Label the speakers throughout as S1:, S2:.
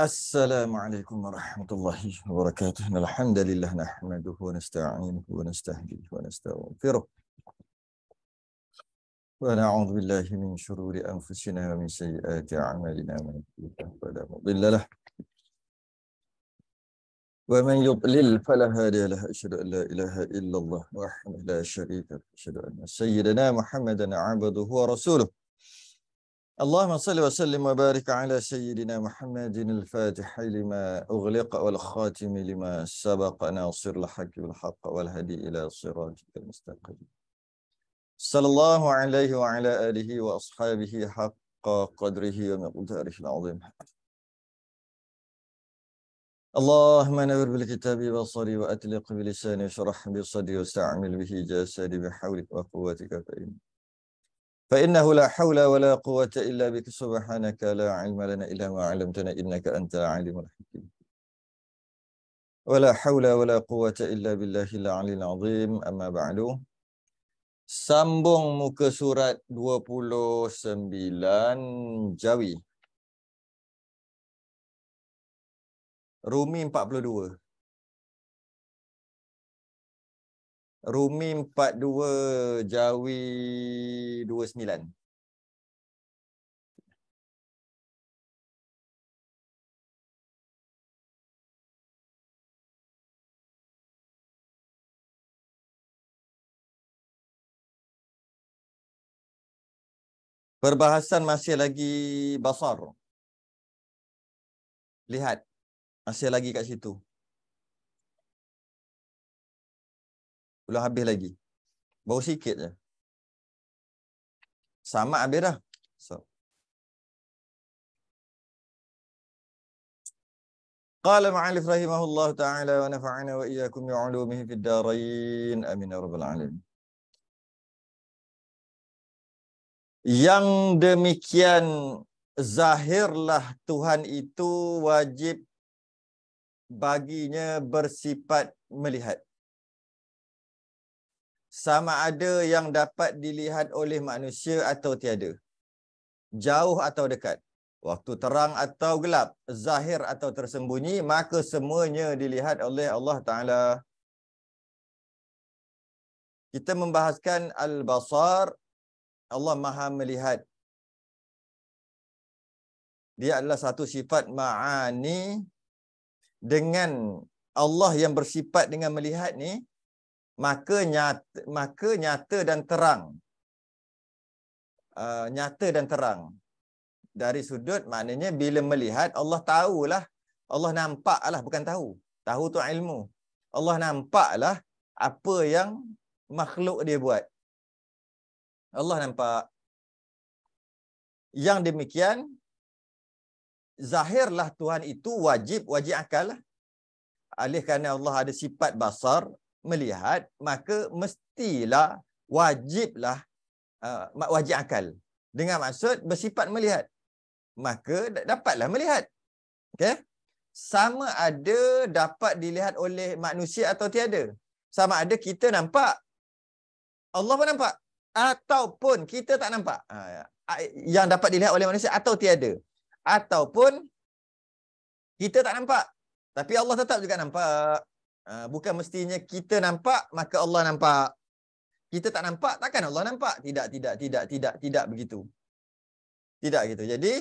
S1: السلام عليكم ورحمة الله وبركاته الحمد لله نحمده ونستعينه ونستهديه ونستغفره ونعوذ بالله من شرور أنفسنا ومن سيئات أعمالنا من يهده فلا مضل له ومن يضلل فلا هادي له أشهد أن لا إله إلا الله وحده لا شريك له أشهد أن سيدنا محمدا عبده ورسوله اللهم صل وسلم وبارك على سيدنا محمد الفاتح لما أغلق والخاتم لما سبق ناصر الحق بالحق والهدي إلى صراطك المستقيم صلى الله عليه وعلى آله وأصحابه حق قدره ومقداره العظيم اللهم نور بالكتاب بصري وأتلق بلساني وشرح بصدري واستعمل به جسدي بحولك وقوتك فإنك فإنه لا حول ولا قوة إلا بك سبحانك لا علم لنا إلا ما علمتنا إنك أنت العليم الحكيم ولا حول ولا قوة إلا بالله العلي العظيم أما بعد Sambung muka surat 29 Jawi Rumi Rumi 42 Jawi 29 Perbahasan masih lagi basar Lihat masih lagi kat situ Belum habis lagi. Baru sikit je. Sama habis dah. So. Qala ma'alif rahimahullah ta'ala wa nafaina wa iyyakum bi'ulumihi fid darain. Amin ya rabbal alamin. Yang demikian zahirlah Tuhan itu wajib baginya bersifat melihat sama ada yang dapat dilihat oleh manusia atau tiada. Jauh atau dekat. Waktu terang atau gelap. Zahir atau tersembunyi. Maka semuanya dilihat oleh Allah Ta'ala. Kita membahaskan Al-Basar. Allah Maha Melihat. Dia adalah satu sifat ma'ani. Dengan Allah yang bersifat dengan melihat ni maka nyata, maka nyata dan terang. Uh, nyata dan terang. Dari sudut maknanya bila melihat, Allah tahulah. Allah nampaklah, bukan tahu. Tahu tu ilmu. Allah nampaklah apa yang makhluk dia buat. Allah nampak. Yang demikian, zahirlah Tuhan itu wajib, wajib akal. Alih kerana Allah ada sifat basar, melihat maka mestilah wajiblah uh, wajib akal dengan maksud bersifat melihat maka dapatlah melihat okey sama ada dapat dilihat oleh manusia atau tiada sama ada kita nampak Allah pun nampak ataupun kita tak nampak ha, ya. yang dapat dilihat oleh manusia atau tiada ataupun kita tak nampak tapi Allah tetap juga nampak Ah, bukan mestinya kita nampak maka Allah nampak. Kita tak nampak takkan Allah nampak? Tidak tidak tidak tidak tidak begitu. Tidak gitu. Jadi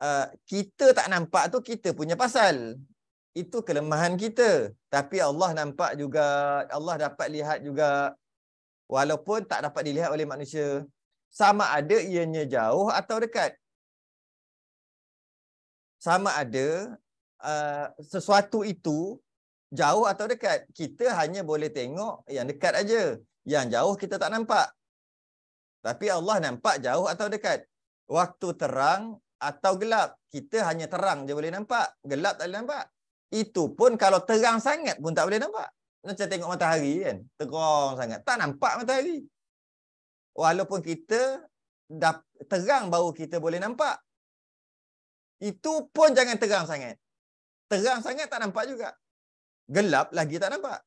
S1: ah, kita tak nampak tu kita punya pasal. Itu kelemahan kita. Tapi Allah nampak juga, Allah dapat lihat juga walaupun tak dapat dilihat oleh manusia. Sama ada ianya jauh atau dekat. Sama ada uh, sesuatu itu jauh atau dekat kita hanya boleh tengok yang dekat aja yang jauh kita tak nampak tapi Allah nampak jauh atau dekat waktu terang atau gelap kita hanya terang je boleh nampak gelap tak boleh nampak itu pun kalau terang sangat pun tak boleh nampak macam tengok matahari kan terang sangat tak nampak matahari walaupun kita dah terang baru kita boleh nampak itu pun jangan terang sangat terang sangat tak nampak juga gelap lagi tak nampak.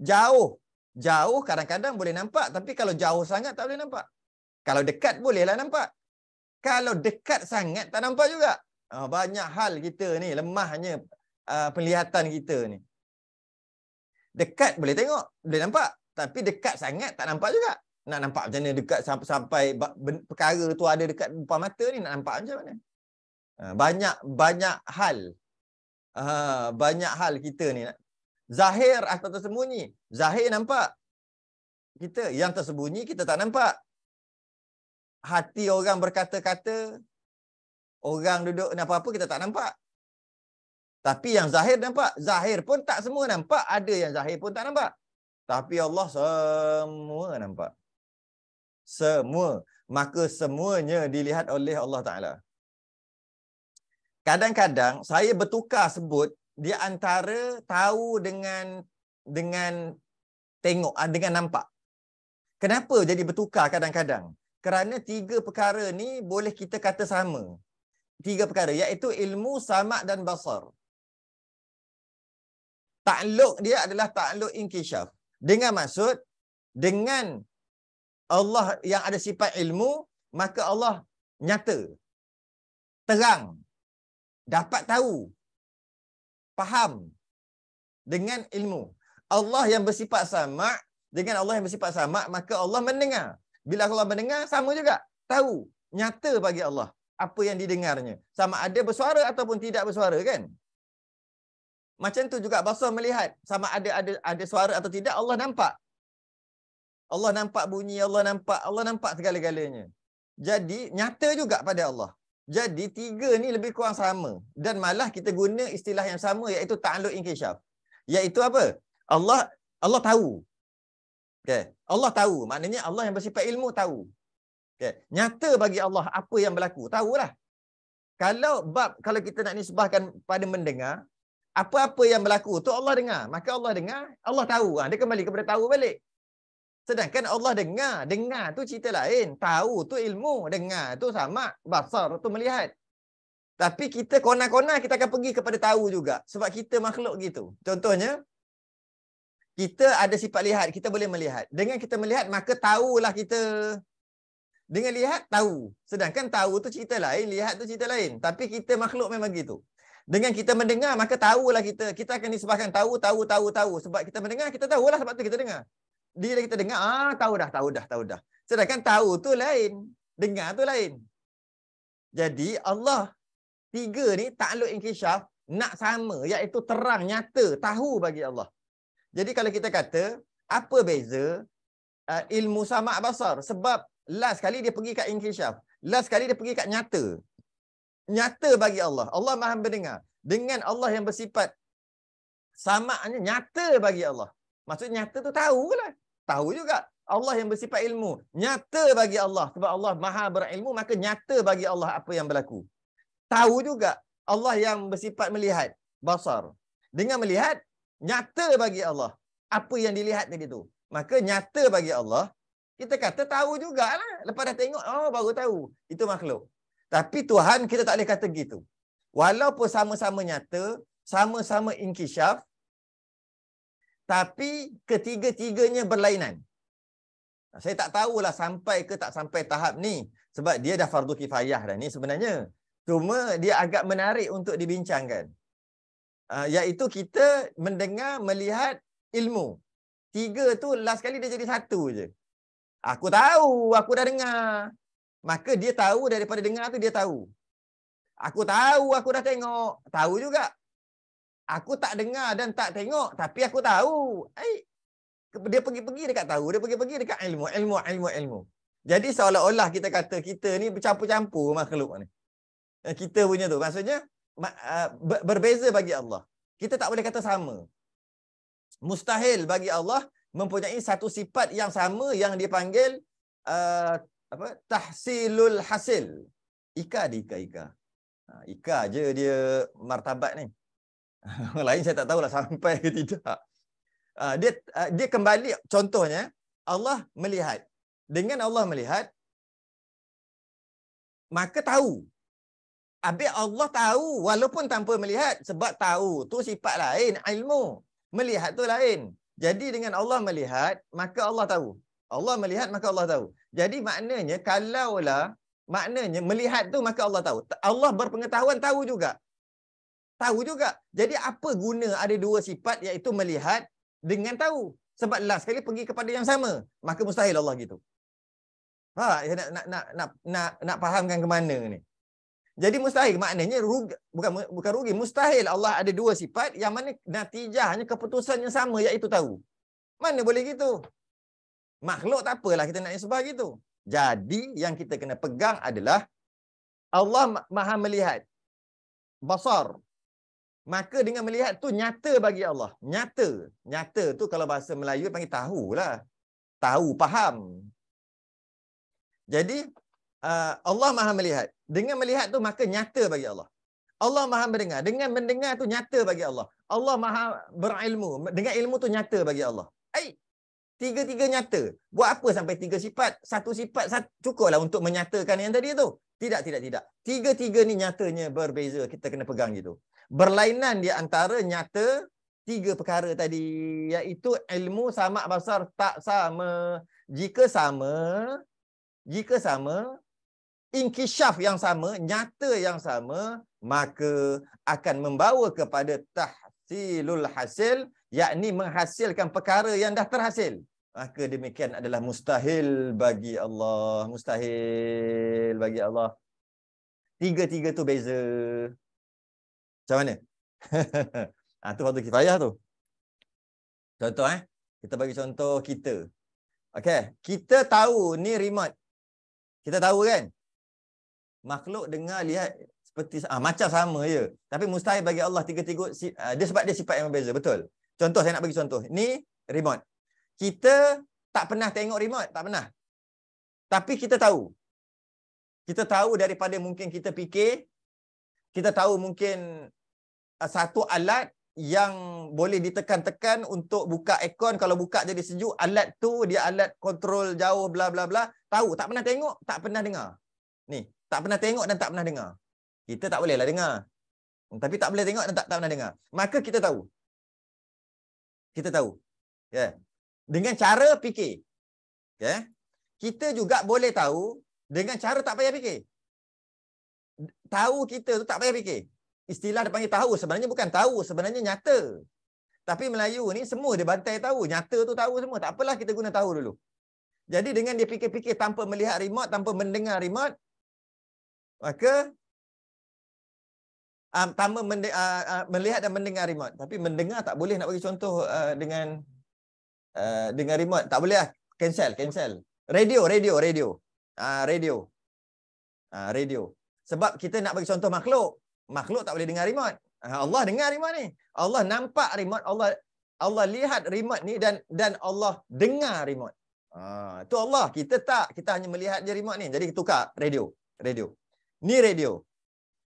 S1: Jauh. Jauh kadang-kadang boleh nampak. Tapi kalau jauh sangat tak boleh nampak. Kalau dekat bolehlah nampak. Kalau dekat sangat tak nampak juga. Oh, banyak hal kita ni. Lemahnya uh, penglihatan kita ni. Dekat boleh tengok. Boleh nampak. Tapi dekat sangat tak nampak juga. Nak nampak macam mana dekat sampai perkara tu ada dekat depan mata ni. Nak nampak macam mana. Banyak-banyak ah, hal uh, banyak hal kita ni. Zahir atau ah, tersembunyi. Zahir nampak. Kita yang tersembunyi kita tak nampak. Hati orang berkata-kata. Orang duduk ni apa-apa kita tak nampak. Tapi yang zahir nampak. Zahir pun tak semua nampak. Ada yang zahir pun tak nampak. Tapi Allah semua nampak. Semua. Maka semuanya dilihat oleh Allah Ta'ala kadang-kadang saya bertukar sebut di antara tahu dengan dengan tengok ah, dengan nampak. Kenapa jadi bertukar kadang-kadang? Kerana tiga perkara ni boleh kita kata sama. Tiga perkara iaitu ilmu, samak dan basar. Ta'luk dia adalah ta'luk inkishaf. Dengan maksud, dengan Allah yang ada sifat ilmu, maka Allah nyata, terang, dapat tahu faham dengan ilmu Allah yang bersifat sama dengan Allah yang bersifat sama maka Allah mendengar bila Allah mendengar sama juga tahu nyata bagi Allah apa yang didengarnya sama ada bersuara ataupun tidak bersuara kan macam tu juga basar melihat sama ada ada ada suara atau tidak Allah nampak Allah nampak bunyi Allah nampak Allah nampak segala-galanya jadi nyata juga pada Allah jadi tiga ni lebih kurang sama dan malah kita guna istilah yang sama iaitu ta'alluq inkishaf. Iaitu apa? Allah Allah tahu. Okey. Allah tahu. Maknanya Allah yang bersifat ilmu tahu. Okey. Nyata bagi Allah apa yang berlaku, tahulah. Kalau bab kalau kita nak nisbahkan pada mendengar, apa-apa yang berlaku tu Allah dengar. Maka Allah dengar, Allah tahu. Ha, dia kembali kepada tahu balik. Sedangkan Allah dengar. Dengar tu cerita lain. Tahu tu ilmu. Dengar tu sama. Basar tu melihat. Tapi kita konar-konar kita akan pergi kepada tahu juga. Sebab kita makhluk gitu. Contohnya. Kita ada sifat lihat. Kita boleh melihat. Dengan kita melihat maka tahulah kita. Dengan lihat tahu. Sedangkan tahu tu cerita lain. Lihat tu cerita lain. Tapi kita makhluk memang gitu. Dengan kita mendengar maka tahulah kita. Kita akan disebabkan tahu, tahu, tahu, tahu. Sebab kita mendengar kita tahulah sebab tu kita dengar. Dia kita dengar, ah tahu dah, tahu dah, tahu dah. Sedangkan tahu tu lain, dengar tu lain. Jadi Allah tiga ni takluk inkisyaf nak sama iaitu terang nyata tahu bagi Allah. Jadi kalau kita kata apa beza uh, ilmu sama' basar sebab last kali dia pergi kat inkisyaf, last kali dia pergi kat nyata. Nyata bagi Allah. Allah Maha mendengar. Dengan Allah yang bersifat sama'nya nyata bagi Allah. Maksudnya nyata tu tahu lah tahu juga Allah yang bersifat ilmu nyata bagi Allah sebab Allah maha berilmu maka nyata bagi Allah apa yang berlaku tahu juga Allah yang bersifat melihat basar dengan melihat nyata bagi Allah apa yang dilihat tadi tu maka nyata bagi Allah kita kata tahu jugalah lepas dah tengok oh baru tahu itu makhluk tapi Tuhan kita tak boleh kata gitu walaupun sama-sama nyata sama-sama inkisyaf tapi ketiga-tiganya berlainan. Saya tak tahulah sampai ke tak sampai tahap ni. Sebab dia dah fardu kifayah dah ni sebenarnya. Cuma dia agak menarik untuk dibincangkan. Ah, iaitu kita mendengar, melihat ilmu. Tiga tu last kali dia jadi satu je. Aku tahu, aku dah dengar. Maka dia tahu daripada dengar tu dia tahu. Aku tahu, aku dah tengok. Tahu juga. Aku tak dengar dan tak tengok tapi aku tahu. Eh, dia pergi-pergi dekat tahu, dia pergi-pergi dekat ilmu, ilmu, ilmu, ilmu. Jadi seolah-olah kita kata kita ni bercampur-campur makhluk ni. Eh, kita punya tu. Maksudnya eh, berbeza bagi Allah. Kita tak boleh kata sama. Mustahil bagi Allah mempunyai satu sifat yang sama yang dipanggil uh, apa? tahsilul hasil. Ika di ika ika. Ika ha, je dia martabat ni. Orang lain saya tak tahu lah sampai ke tidak. Ah, dia ah, dia kembali, contohnya, Allah melihat. Dengan Allah melihat, maka tahu. Habis Allah tahu walaupun tanpa melihat. Sebab tahu tu sifat lain, ilmu. Melihat tu lain. Jadi dengan Allah melihat, maka Allah tahu. Allah melihat, maka Allah tahu. Jadi maknanya, kalaulah maknanya melihat tu maka Allah tahu. Allah berpengetahuan tahu juga tahu juga. Jadi apa guna ada dua sifat iaitu melihat dengan tahu? Sebab last sekali pergi kepada yang sama. Maka mustahil Allah gitu. Ha, nak, nak, nak, nak, nak, nak, nak fahamkan ke mana ni. Jadi mustahil maknanya rugi, bukan, bukan rugi. Mustahil Allah ada dua sifat yang mana natijahnya keputusan yang sama iaitu tahu. Mana boleh gitu? Makhluk tak apalah kita nak sebab gitu. Jadi yang kita kena pegang adalah Allah maha melihat. Basar. Maka dengan melihat tu nyata bagi Allah. Nyata. Nyata tu kalau bahasa Melayu panggil tahu lah, Tahu, faham. Jadi uh, Allah maha melihat. Dengan melihat tu maka nyata bagi Allah. Allah maha mendengar. Dengan mendengar tu nyata bagi Allah. Allah maha berilmu. Dengan ilmu tu nyata bagi Allah. Hey, Tiga-tiga nyata. Buat apa sampai tiga sifat? Satu sifat satu, cukuplah untuk menyatakan yang tadi tu. Tidak, tidak, tidak. Tiga-tiga ni nyatanya berbeza. Kita kena pegang gitu berlainan di antara nyata tiga perkara tadi iaitu ilmu sama basar tak sama jika sama jika sama inkisyaf yang sama nyata yang sama maka akan membawa kepada tahsilul hasil yakni menghasilkan perkara yang dah terhasil maka demikian adalah mustahil bagi Allah mustahil bagi Allah tiga-tiga tu beza macam mana? ha, tu waktu kifayah tu. Contoh eh. Kita bagi contoh kita. Okay. Kita tahu ni remote. Kita tahu kan? Makhluk dengar lihat seperti ah, macam sama je. Tapi mustahil bagi Allah tiga-tiga. Ah, dia sebab dia sifat yang berbeza. Betul. Contoh saya nak bagi contoh. Ni remote. Kita tak pernah tengok remote. Tak pernah. Tapi kita tahu. Kita tahu daripada mungkin kita fikir. Kita tahu mungkin satu alat yang boleh ditekan-tekan untuk buka aircon kalau buka jadi sejuk alat tu dia alat kontrol jauh bla bla bla tahu tak pernah tengok tak pernah dengar ni tak pernah tengok dan tak pernah dengar kita tak boleh lah dengar hmm, tapi tak boleh tengok dan tak, tak pernah dengar maka kita tahu kita tahu ya yeah. dengan cara fikir yeah. kita juga boleh tahu dengan cara tak payah fikir tahu kita tu tak payah fikir istilah dia panggil tahu sebenarnya bukan tahu sebenarnya nyata tapi Melayu ni semua dia bantai tahu nyata tu tahu semua tak apalah kita guna tahu dulu jadi dengan dia fikir-fikir tanpa melihat remote tanpa mendengar remote maka um, tanpa mende, uh, uh, melihat dan mendengar remote tapi mendengar tak boleh nak bagi contoh uh, dengan uh, dengan remote tak boleh lah cancel cancel radio radio radio uh, radio uh, radio sebab kita nak bagi contoh makhluk makhluk tak boleh dengar remote. Ah, Allah dengar remote ni. Allah nampak remote, Allah Allah lihat remote ni dan dan Allah dengar remote. Ah, tu Allah. Kita tak, kita hanya melihat je remote ni. Jadi tukar radio, radio. Ni radio.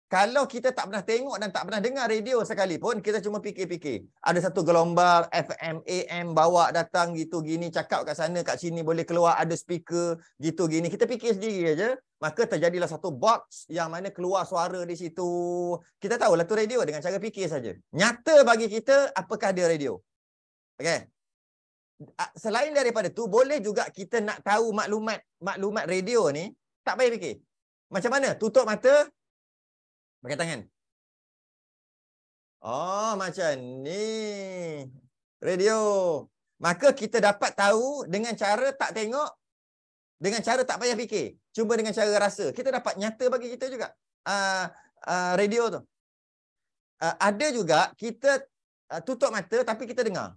S1: Kalau kita tak pernah tengok dan tak pernah dengar radio sekalipun, kita cuma fikir-fikir. Ada satu gelombang FM, AM bawa datang gitu gini, cakap kat sana, kat sini boleh keluar, ada speaker gitu gini. Kita fikir sendiri aja. Maka terjadilah satu box yang mana keluar suara di situ. Kita tahu lah tu radio dengan cara fikir saja. Nyata bagi kita, apakah dia radio? Okay. Selain daripada tu, boleh juga kita nak tahu maklumat maklumat radio ni, tak payah fikir. Macam mana? Tutup mata, Pakai tangan. Oh, macam ni. Radio. Maka kita dapat tahu dengan cara tak tengok, dengan cara tak payah fikir. Cuma dengan cara rasa. Kita dapat nyata bagi kita juga. Uh, uh, radio tu. Uh, ada juga kita uh, tutup mata tapi kita dengar.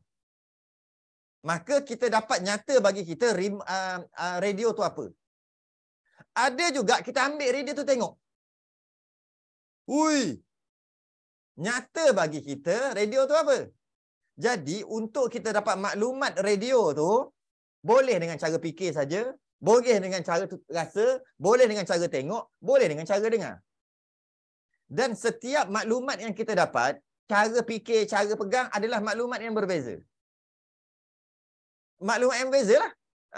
S1: Maka kita dapat nyata bagi kita uh, uh, radio tu apa. Ada juga kita ambil radio tu tengok. Ui. Nyata bagi kita radio tu apa? Jadi untuk kita dapat maklumat radio tu boleh dengan cara fikir saja, boleh dengan cara rasa, boleh dengan cara tengok, boleh dengan cara dengar. Dan setiap maklumat yang kita dapat, cara fikir, cara pegang adalah maklumat yang berbeza. Maklumat yang berbeza lah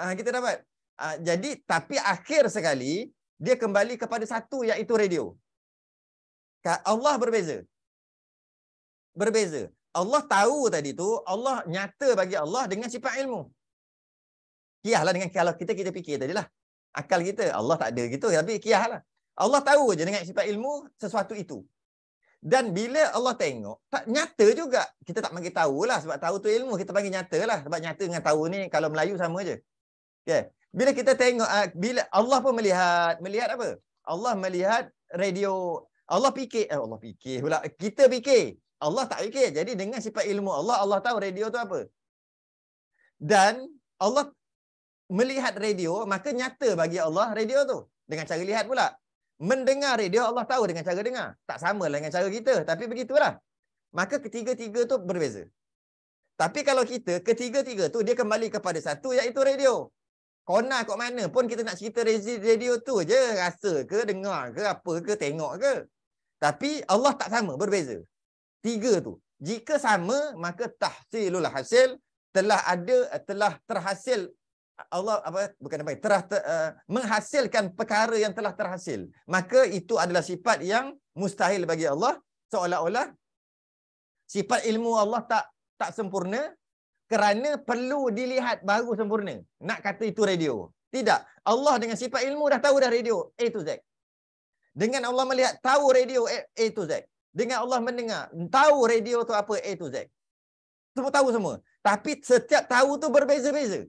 S1: ah, kita dapat. Ah, jadi tapi akhir sekali, dia kembali kepada satu iaitu radio. Allah berbeza. Berbeza. Allah tahu tadi tu, Allah nyata bagi Allah dengan sifat ilmu. Kiahlah dengan kalau kita kita fikir tadi lah. Akal kita, Allah tak ada gitu. Tapi kiahlah. Allah tahu je dengan sifat ilmu sesuatu itu. Dan bila Allah tengok, tak nyata juga. Kita tak panggil tahu lah sebab tahu tu ilmu. Kita panggil nyata lah. Sebab nyata dengan tahu ni kalau Melayu sama je. Okay. Ya. Bila kita tengok, ah, bila Allah pun melihat. Melihat apa? Allah melihat radio Allah fikir, eh, Allah fikir pula. Kita fikir. Allah tak fikir. Jadi dengan sifat ilmu Allah, Allah tahu radio tu apa. Dan Allah melihat radio, maka nyata bagi Allah radio tu. Dengan cara lihat pula. Mendengar radio, Allah tahu dengan cara dengar. Tak sama lah dengan cara kita. Tapi begitulah. Maka ketiga-tiga tu berbeza. Tapi kalau kita, ketiga-tiga tu dia kembali kepada satu iaitu radio. Kona kok mana pun kita nak cerita radio tu je. Rasa ke, dengar ke, apa ke, tengok ke. Tapi Allah tak sama, berbeza. Tiga tu. Jika sama, maka tahsilul hasil telah ada eh, telah terhasil Allah apa bukan apa terah ter, uh, menghasilkan perkara yang telah terhasil. Maka itu adalah sifat yang mustahil bagi Allah seolah-olah sifat ilmu Allah tak tak sempurna kerana perlu dilihat baru sempurna. Nak kata itu radio. Tidak. Allah dengan sifat ilmu dah tahu dah radio itu to Z. Dengan Allah melihat tahu radio A, A to Z. Dengan Allah mendengar tahu radio tu apa A to Z. Semua tahu semua. Tapi setiap tahu tu berbeza-beza.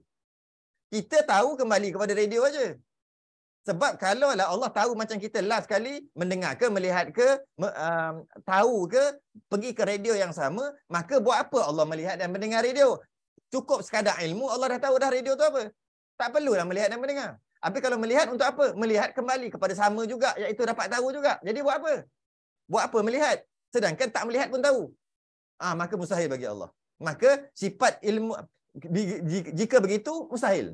S1: Kita tahu kembali kepada radio aja. Sebab kalau lah Allah tahu macam kita last kali mendengar ke, melihat ke, um, tahu ke, pergi ke radio yang sama, maka buat apa Allah melihat dan mendengar radio? Cukup sekadar ilmu, Allah dah tahu dah radio tu apa. Tak perlulah melihat dan mendengar. Tapi kalau melihat untuk apa? Melihat kembali kepada sama juga. Iaitu dapat tahu juga. Jadi buat apa? Buat apa melihat? Sedangkan tak melihat pun tahu. Ah Maka mustahil bagi Allah. Maka sifat ilmu, jika begitu, mustahil.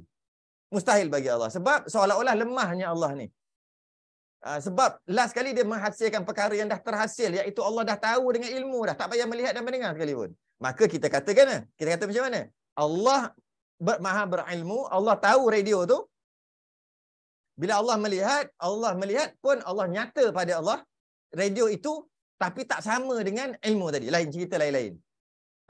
S1: Mustahil bagi Allah. Sebab seolah-olah lemahnya Allah ni. Ah, sebab last kali dia menghasilkan perkara yang dah terhasil. Iaitu Allah dah tahu dengan ilmu dah. Tak payah melihat dan mendengar pun. Maka kita katakan, kita kata macam mana? Allah maha berilmu, Allah tahu radio tu bila Allah melihat, Allah melihat pun Allah nyata pada Allah radio itu tapi tak sama dengan ilmu tadi. Lain cerita lain-lain.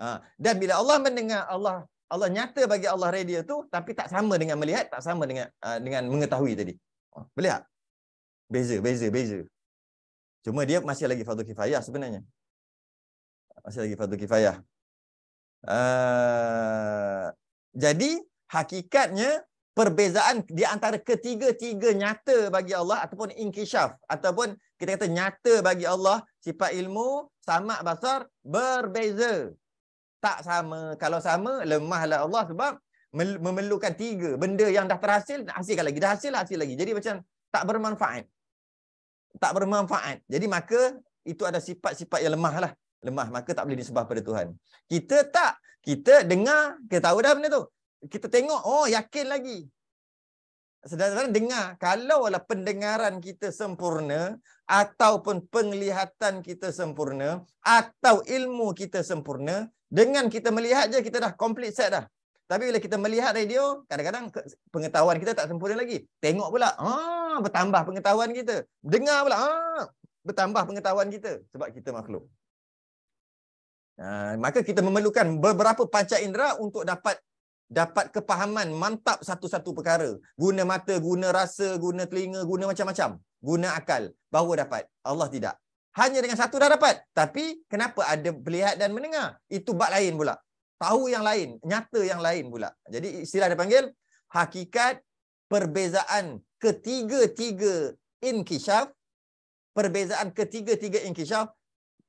S1: Ha, dan bila Allah mendengar, Allah Allah nyata bagi Allah radio itu tapi tak sama dengan melihat, tak sama dengan ha, dengan mengetahui tadi. Ha, boleh tak? Beza, beza, beza. Cuma dia masih lagi fardu kifayah sebenarnya. Masih lagi fardu kifayah. Uh, jadi hakikatnya perbezaan di antara ketiga-tiga nyata bagi Allah ataupun inkisyaf ataupun kita kata nyata bagi Allah sifat ilmu sama basar berbeza tak sama kalau sama lemahlah Allah sebab memerlukan tiga benda yang dah terhasil hasilkan lagi dah hasil hasil lagi jadi macam tak bermanfaat tak bermanfaat jadi maka itu ada sifat-sifat yang lemahlah lemah maka tak boleh disembah pada Tuhan kita tak kita dengar kita tahu dah benda tu kita tengok oh yakin lagi Sedangkan dengar kalau lah pendengaran kita sempurna ataupun penglihatan kita sempurna atau ilmu kita sempurna dengan kita melihat je kita dah complete set dah tapi bila kita melihat radio kadang-kadang pengetahuan kita tak sempurna lagi tengok pula ah bertambah pengetahuan kita dengar pula ah bertambah pengetahuan kita sebab kita makhluk Uh, maka kita memerlukan beberapa panca indera untuk dapat dapat kepahaman mantap satu-satu perkara guna mata guna rasa guna telinga guna macam-macam guna akal baru dapat Allah tidak hanya dengan satu dah dapat tapi kenapa ada melihat dan mendengar itu bak lain pula tahu yang lain nyata yang lain pula jadi istilah panggil hakikat perbezaan ketiga-tiga inkisyaf perbezaan ketiga-tiga inkisyaf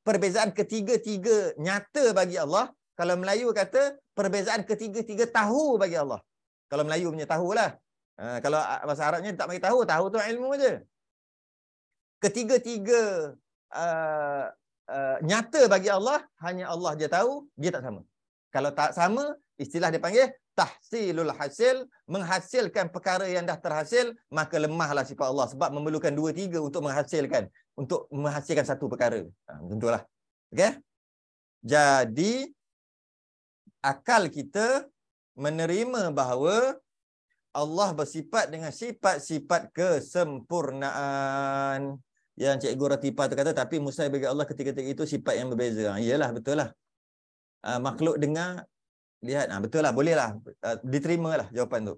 S1: perbezaan ketiga-tiga nyata bagi Allah kalau Melayu kata perbezaan ketiga-tiga tahu bagi Allah. Kalau Melayu punya tahulah. Ha, kalau ah, bahasa Arabnya tak bagi tahu, tahu tu ilmu aja. Ketiga-tiga uh, uh, nyata bagi Allah, hanya Allah dia tahu, dia tak sama. Kalau tak sama, istilah dia panggil tahsilul hasil, menghasilkan perkara yang dah terhasil, maka lemahlah sifat Allah. Sebab memerlukan dua-tiga untuk menghasilkan. Untuk menghasilkan satu perkara. Ha, tentulah. Okay? Jadi, akal kita menerima bahawa Allah bersifat dengan sifat-sifat kesempurnaan. Yang Cikgu Ratipah tu kata, tapi Musa bagi Allah ketika-ketika itu sifat yang berbeza. Ha, Yalah, betul lah. Uh, makhluk dengar, lihat. Uh, betul lah, boleh lah. Uh, diterimalah jawapan tu.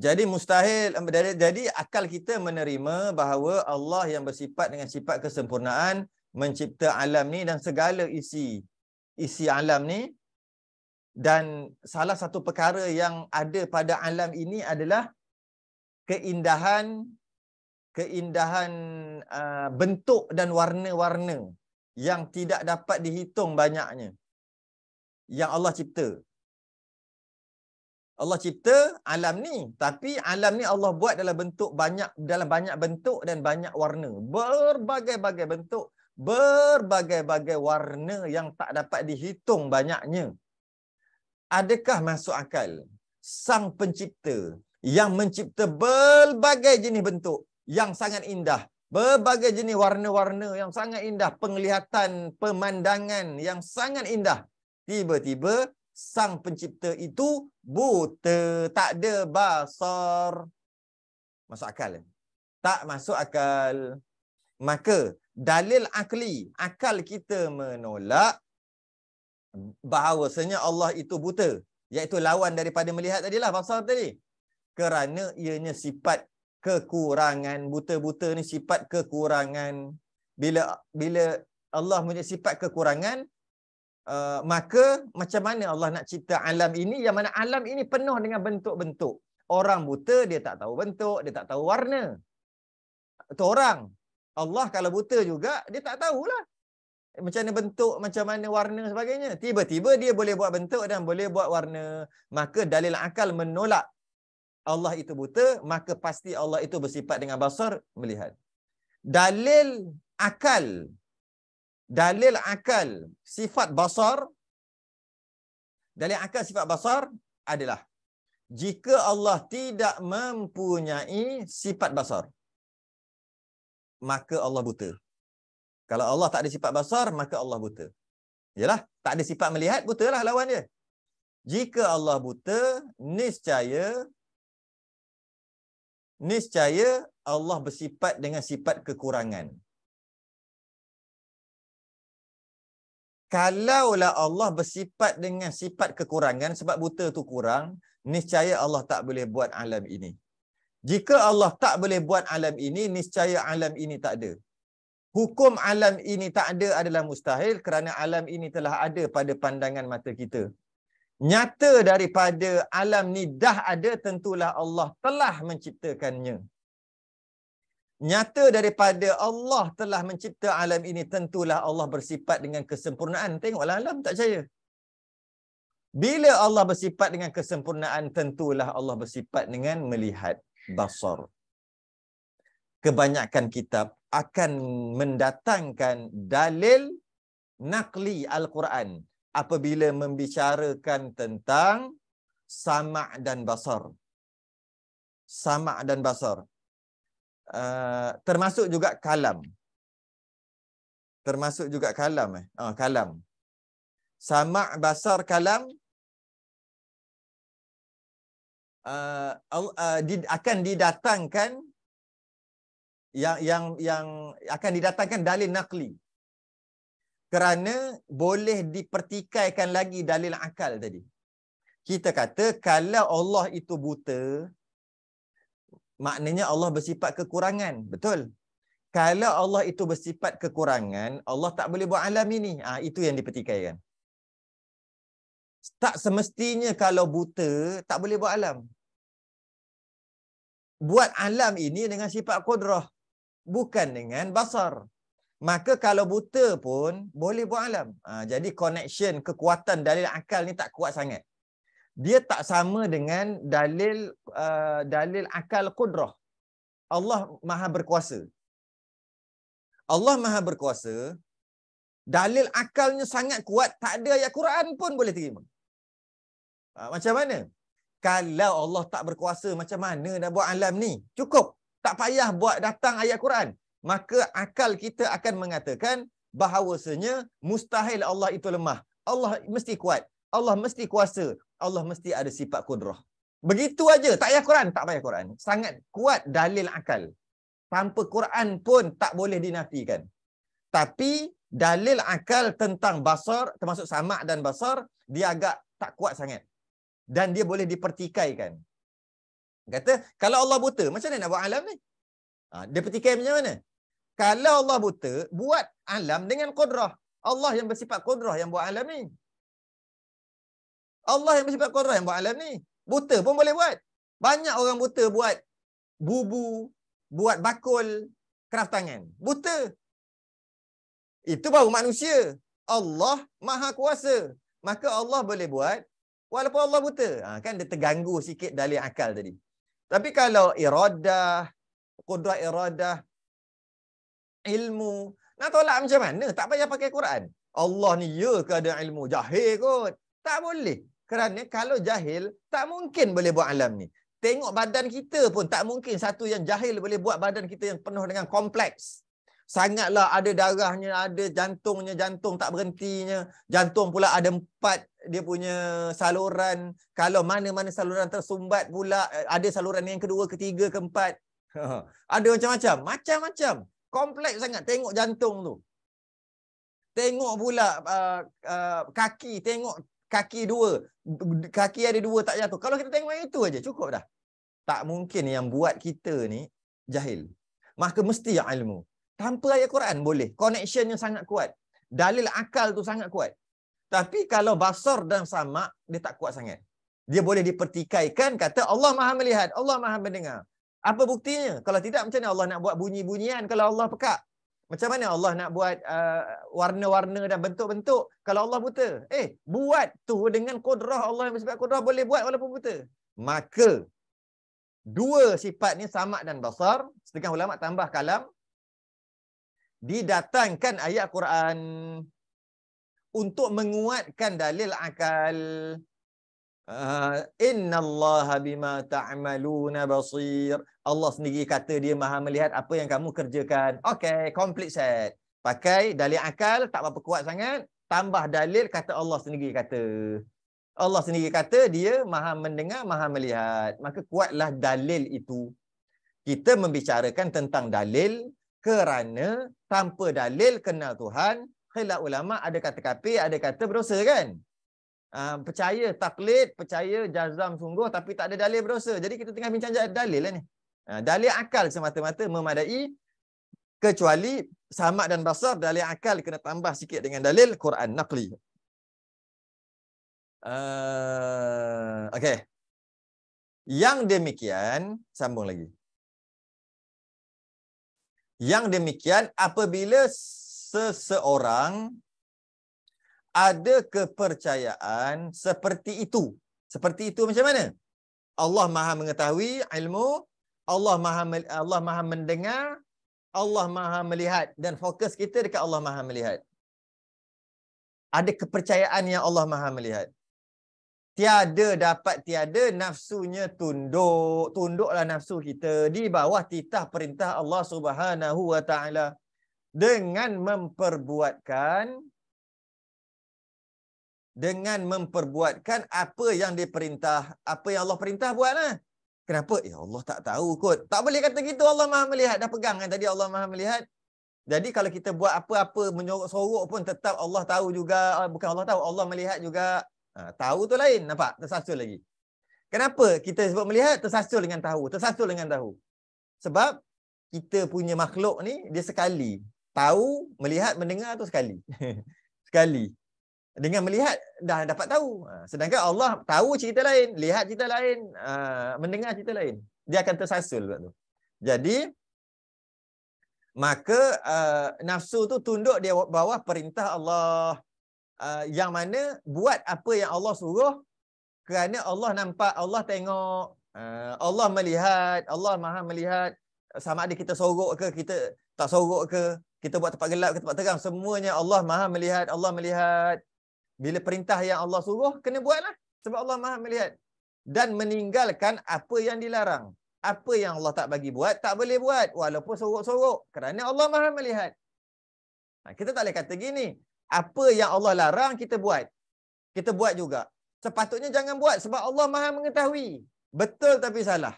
S1: Jadi mustahil, jadi, jadi akal kita menerima bahawa Allah yang bersifat dengan sifat kesempurnaan mencipta alam ni dan segala isi isi alam ni dan salah satu perkara yang ada pada alam ini adalah keindahan keindahan uh, bentuk dan warna-warna yang tidak dapat dihitung banyaknya yang Allah cipta. Allah cipta alam ni tapi alam ni Allah buat dalam bentuk banyak dalam banyak bentuk dan banyak warna, berbagai-bagai bentuk berbagai-bagai warna yang tak dapat dihitung banyaknya. Adakah masuk akal sang pencipta yang mencipta berbagai jenis bentuk yang sangat indah, berbagai jenis warna-warna yang sangat indah, penglihatan, pemandangan yang sangat indah. Tiba-tiba sang pencipta itu buta, tak ada basar. Masuk akal. Tak masuk akal. Maka dalil akli akal kita menolak bahawasanya Allah itu buta iaitu lawan daripada melihat tadilah pasal tadi kerana ianya sifat kekurangan buta-buta ni sifat kekurangan bila bila Allah punya sifat kekurangan uh, maka macam mana Allah nak cipta alam ini yang mana alam ini penuh dengan bentuk-bentuk orang buta dia tak tahu bentuk dia tak tahu warna itu orang Allah kalau buta juga, dia tak tahulah. Macam mana bentuk, macam mana warna sebagainya. Tiba-tiba dia boleh buat bentuk dan boleh buat warna. Maka dalil akal menolak Allah itu buta, maka pasti Allah itu bersifat dengan basar melihat. Dalil akal. Dalil akal sifat basar. Dalil akal sifat basar adalah jika Allah tidak mempunyai sifat basar maka Allah buta. Kalau Allah tak ada sifat basar, maka Allah buta. Yalah, tak ada sifat melihat, butalah lawan dia. Jika Allah buta, niscaya niscaya Allah bersifat dengan sifat kekurangan. Kalaulah Allah bersifat dengan sifat kekurangan sebab buta tu kurang, niscaya Allah tak boleh buat alam ini. Jika Allah tak boleh buat alam ini, niscaya alam ini tak ada. Hukum alam ini tak ada adalah mustahil kerana alam ini telah ada pada pandangan mata kita. Nyata daripada alam ni dah ada, tentulah Allah telah menciptakannya. Nyata daripada Allah telah mencipta alam ini, tentulah Allah bersifat dengan kesempurnaan. Tengoklah alam, tak percaya. Bila Allah bersifat dengan kesempurnaan, tentulah Allah bersifat dengan melihat basar. Kebanyakan kitab akan mendatangkan dalil nakli Al-Quran apabila membicarakan tentang sama' dan basar. Sama' dan basar. Uh, termasuk juga kalam. Termasuk juga kalam. Eh. Uh, kalam. Sama' basar kalam uh, uh, di, akan didatangkan yang yang yang akan didatangkan dalil naqli kerana boleh dipertikaikan lagi dalil akal tadi kita kata kalau Allah itu buta maknanya Allah bersifat kekurangan betul kalau Allah itu bersifat kekurangan Allah tak boleh buat alam ini ha, itu yang dipertikaikan tak semestinya kalau buta tak boleh buat alam. Buat alam ini dengan sifat kudrah bukan dengan basar. Maka kalau buta pun boleh buat alam. Ha, jadi connection kekuatan dalil akal ni tak kuat sangat. Dia tak sama dengan dalil uh, dalil akal kudrah. Allah Maha berkuasa. Allah Maha berkuasa dalil akalnya sangat kuat tak ada ayat Quran pun boleh terima. Ha, macam mana? Kalau Allah tak berkuasa, macam mana nak buat alam ni? Cukup. Tak payah buat datang ayat Quran. Maka akal kita akan mengatakan bahawasanya mustahil Allah itu lemah. Allah mesti kuat. Allah mesti kuasa. Allah mesti ada sifat kudrah. Begitu aja. Tak payah Quran. Tak payah Quran. Sangat kuat dalil akal. Tanpa Quran pun tak boleh dinafikan. Tapi dalil akal tentang basar, termasuk samak dan basar, dia agak tak kuat sangat dan dia boleh dipertikaikan. Kata, kalau Allah buta, macam mana nak buat alam ni? Ha, dia pertikai macam mana? Kalau Allah buta, buat alam dengan kudrah. Allah yang bersifat kudrah yang buat alam ni. Allah yang bersifat kudrah yang buat alam ni. Buta pun boleh buat. Banyak orang buta buat bubu, buat bakul, keraf tangan. Buta. Itu baru manusia. Allah maha kuasa. Maka Allah boleh buat Walaupun Allah buta. Ha, kan dia terganggu sikit dalil akal tadi. Tapi kalau iradah, kudrah iradah, ilmu. Nak tolak macam mana? Tak payah pakai Quran. Allah ni ya ke ada ilmu? Jahil kot. Tak boleh. Kerana kalau jahil, tak mungkin boleh buat alam ni. Tengok badan kita pun tak mungkin satu yang jahil boleh buat badan kita yang penuh dengan kompleks sangatlah ada darahnya, ada jantungnya, jantung tak berhentinya. Jantung pula ada empat dia punya saluran. Kalau mana-mana saluran tersumbat pula, eh, ada saluran yang kedua, ketiga, keempat. ada macam-macam. Macam-macam. Kompleks sangat tengok jantung tu. Tengok pula uh, uh, kaki, tengok kaki dua. Kaki ada dua tak jatuh. Kalau kita tengok itu aja cukup dah. Tak mungkin yang buat kita ni jahil. Maka mesti ilmu tanpa ayat Quran boleh. Connectionnya sangat kuat. Dalil akal tu sangat kuat. Tapi kalau basar dan sama dia tak kuat sangat. Dia boleh dipertikaikan, kata Allah maha melihat, Allah maha mendengar. Apa buktinya? Kalau tidak, macam mana Allah nak buat bunyi-bunyian kalau Allah pekak? Macam mana Allah nak buat uh, warna-warna uh, dan bentuk-bentuk kalau Allah buta? Eh, buat tu dengan kudrah Allah yang bersifat kudrah boleh buat walaupun buta. Maka, dua sifat ni sama dan basar, setengah ulama tambah kalam, didatangkan ayat Quran untuk menguatkan dalil akal ah, inna Allah bima ta'maluna basir Allah sendiri kata dia maha melihat apa yang kamu kerjakan okey complete set pakai dalil akal tak apa kuat sangat tambah dalil kata Allah sendiri kata Allah sendiri kata dia maha mendengar maha melihat maka kuatlah dalil itu kita membicarakan tentang dalil kerana tanpa dalil kenal Tuhan, khilaf ulama ada kata-kata, ada kata berdosa kan? Ah, percaya taklid, percaya jazam sungguh tapi tak ada dalil berdosa. Jadi kita tengah bincang dalil lah ni. Ah, dalil akal semata-mata memadai kecuali sama dan basar dalil akal kena tambah sikit dengan dalil Quran naqli. Uh, ah, okay. Yang demikian, sambung lagi. Yang demikian apabila seseorang ada kepercayaan seperti itu. Seperti itu macam mana? Allah Maha mengetahui ilmu, Allah Maha Allah Maha mendengar, Allah Maha melihat dan fokus kita dekat Allah Maha melihat. Ada kepercayaan yang Allah Maha melihat tiada dapat tiada nafsunya tunduk tunduklah nafsu kita di bawah titah perintah Allah Subhanahu wa taala dengan memperbuatkan dengan memperbuatkan apa yang diperintah apa yang Allah perintah buatlah kenapa ya Allah tak tahu kot tak boleh kata gitu Allah Maha melihat dah pegang kan tadi Allah Maha melihat jadi kalau kita buat apa-apa menyorok-sorok pun tetap Allah tahu juga ah, bukan Allah tahu Allah melihat juga Ha, tahu tu lain, nampak? Tersasul lagi. Kenapa kita sebut melihat tersasul dengan tahu? Tersasul dengan tahu. Sebab kita punya makhluk ni, dia sekali. Tahu, melihat, mendengar tu sekali. sekali. Dengan melihat, dah dapat tahu. Ha, sedangkan Allah tahu cerita lain, lihat cerita lain, uh, mendengar cerita lain. Dia akan tersasul sebab tu. Jadi, maka uh, nafsu tu tunduk di bawah perintah Allah. Uh, yang mana buat apa yang Allah suruh kerana Allah nampak, Allah tengok, uh, Allah melihat, Allah maha melihat sama ada kita sorok ke, kita tak sorok ke, kita buat tempat gelap ke, tempat terang, semuanya Allah maha melihat, Allah melihat. Bila perintah yang Allah suruh, kena buatlah. Sebab Allah maha melihat. Dan meninggalkan apa yang dilarang. Apa yang Allah tak bagi buat, tak boleh buat. Walaupun sorok-sorok. Kerana Allah maha melihat. Ha, kita tak boleh kata gini apa yang Allah larang kita buat kita buat juga sepatutnya jangan buat sebab Allah Maha mengetahui betul tapi salah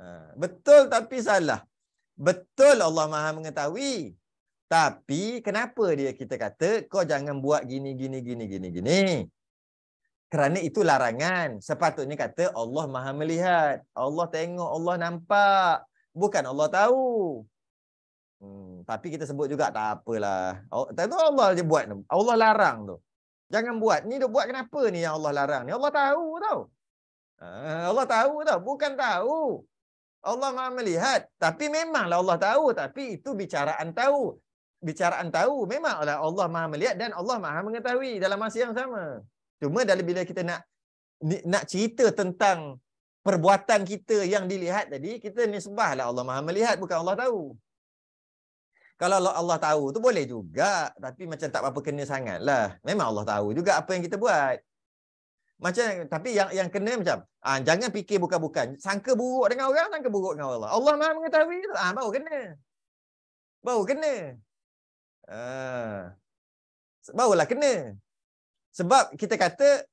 S1: ha, betul tapi salah betul Allah Maha mengetahui tapi kenapa dia kita kata kau jangan buat gini gini gini gini gini kerana itu larangan sepatutnya kata Allah Maha melihat Allah tengok Allah nampak bukan Allah tahu Hmm, tapi kita sebut juga tak apalah. Oh, tak tahu Allah je buat tu. Allah larang tu. Jangan buat. Ni dia buat kenapa ni yang Allah larang ni? Allah tahu tau. Ha, Allah tahu tau. Bukan tahu. Allah maha melihat. Tapi memanglah Allah tahu. Tapi itu bicaraan tahu. Bicaraan tahu. Memanglah Allah maha melihat dan Allah maha mengetahui dalam masa yang sama. Cuma dalam bila kita nak nak cerita tentang perbuatan kita yang dilihat tadi, kita nisbahlah Allah maha melihat bukan Allah tahu. Kalau Allah tahu tu boleh juga. Tapi macam tak apa-apa kena lah. Memang Allah tahu juga apa yang kita buat. Macam Tapi yang yang kena macam, ha, jangan fikir bukan-bukan. Sangka buruk dengan orang, sangka buruk dengan Allah. Allah maha mengetahui. Ha, baru kena. Baru kena. Ha, barulah kena. Sebab kita kata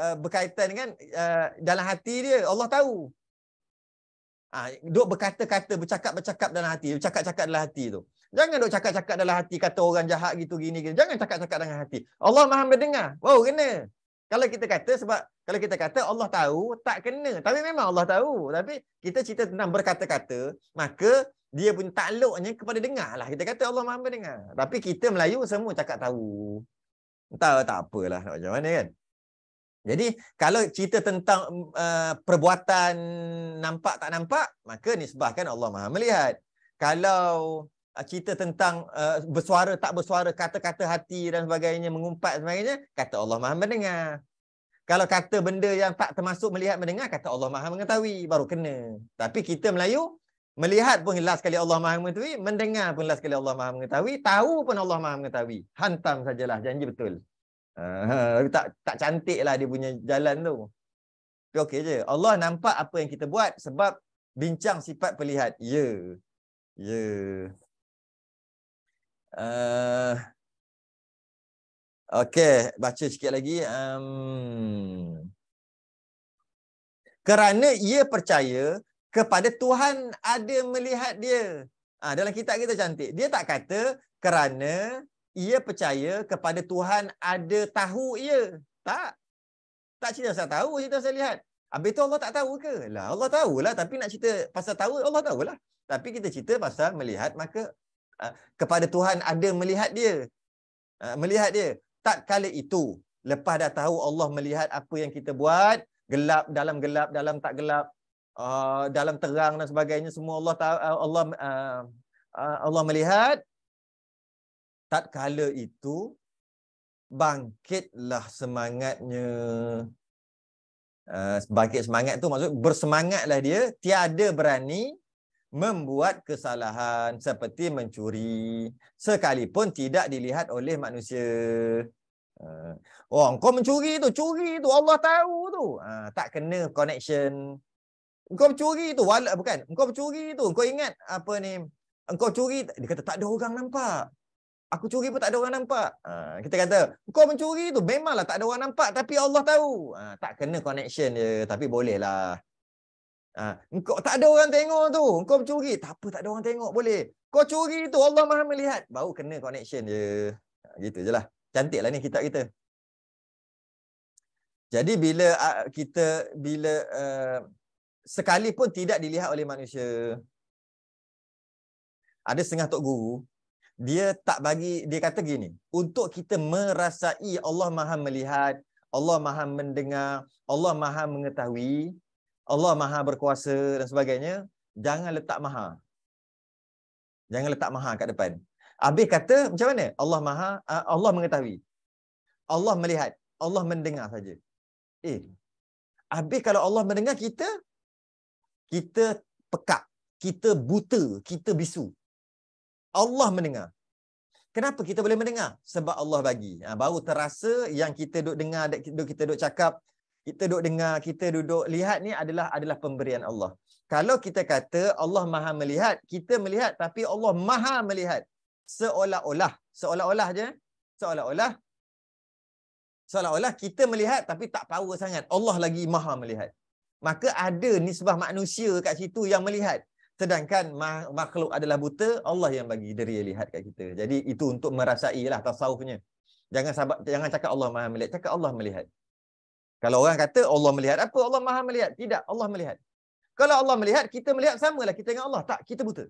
S1: uh, berkaitan dengan uh, dalam hati dia, Allah tahu. Ah, duk berkata-kata, bercakap-bercakap dalam hati, bercakap-cakap dalam hati tu. Jangan duk cakap-cakap dalam hati kata orang jahat gitu gini gitu. Jangan cakap-cakap dalam hati. Allah Maha mendengar. Wow, kena. Kalau kita kata sebab kalau kita kata Allah tahu, tak kena. Tapi memang Allah tahu. Tapi kita cerita tentang berkata-kata, maka dia pun takluknya kepada dengar lah. Kita kata Allah Maha mendengar. Tapi kita Melayu semua cakap tahu. Entah tak apalah nak macam mana kan. Jadi kalau cerita tentang uh, perbuatan nampak tak nampak, maka nisbahkan Allah Maha melihat. Kalau uh, cerita tentang uh, bersuara tak bersuara, kata-kata hati dan sebagainya, mengumpat dan sebagainya, kata Allah Maha mendengar. Kalau kata benda yang tak termasuk melihat mendengar, kata Allah Maha mengetahui, baru kena. Tapi kita Melayu, melihat pun last sekali Allah Maha mengetahui, mendengar pun last sekali Allah Maha mengetahui, tahu pun Allah Maha mengetahui. Hantam sajalah, janji betul. Tapi tak tak cantik lah dia punya jalan tu. Tapi okey je. Allah nampak apa yang kita buat sebab bincang sifat pelihat. Ya. Yeah. Ya. Yeah. Uh, okey. Baca sikit lagi. Um, kerana ia percaya kepada Tuhan ada melihat dia. Ah ha, dalam kitab kita cantik. Dia tak kata kerana ia percaya kepada Tuhan ada tahu ia. Tak. Tak cerita saya tahu, cerita saya lihat. Habis tu Allah tak tahu ke? Lah Allah tahu lah tapi nak cerita pasal tahu Allah tahu lah Tapi kita cerita pasal melihat maka uh, kepada Tuhan ada melihat dia. Uh, melihat dia. Tak kala itu lepas dah tahu Allah melihat apa yang kita buat, gelap dalam gelap dalam tak gelap, uh, dalam terang dan sebagainya semua Allah tahu uh, Allah uh, Allah melihat tak kala itu bangkitlah semangatnya uh, bangkit semangat tu maksud bersemangatlah dia tiada berani membuat kesalahan seperti mencuri sekalipun tidak dilihat oleh manusia uh, oh kau mencuri tu curi tu Allah tahu tu uh, tak kena connection kau mencuri tu wala, bukan kau mencuri tu kau ingat apa ni kau curi dia kata tak ada orang nampak aku curi pun tak ada orang nampak. Ha, kita kata, kau mencuri tu memanglah tak ada orang nampak tapi Allah tahu. Ha, tak kena connection dia tapi bolehlah. Ha, kau tak ada orang tengok tu. Kau mencuri. Tak apa tak ada orang tengok boleh. Kau curi tu Allah maha melihat. Baru kena connection dia. Ha, gitu je lah. Cantiklah ni kitab kita. Jadi bila kita bila uh, e, sekalipun tidak dilihat oleh manusia ada setengah tok guru dia tak bagi dia kata gini untuk kita merasai Allah Maha melihat Allah Maha mendengar Allah Maha mengetahui Allah Maha berkuasa dan sebagainya jangan letak maha jangan letak maha kat depan habis kata macam mana Allah Maha Allah mengetahui Allah melihat Allah mendengar saja eh habis kalau Allah mendengar kita kita pekak kita buta kita bisu Allah mendengar. Kenapa kita boleh mendengar? Sebab Allah bagi. Ha, baru terasa yang kita duduk dengar, duduk, kita duduk cakap, kita duduk dengar, kita duduk lihat ni adalah adalah pemberian Allah. Kalau kita kata Allah maha melihat, kita melihat tapi Allah maha melihat. Seolah-olah, seolah-olah je, seolah-olah, seolah-olah kita melihat tapi tak power sangat. Allah lagi maha melihat. Maka ada nisbah manusia kat situ yang melihat. Sedangkan makhluk adalah buta, Allah yang bagi deria lihat kat kita. Jadi itu untuk merasailah tasawufnya. Jangan sabar, jangan cakap Allah Maha melihat, cakap Allah melihat. Kalau orang kata Allah melihat, apa Allah Maha melihat? Tidak, Allah melihat. Kalau Allah melihat, kita melihat samalah kita dengan Allah. Tak, kita buta.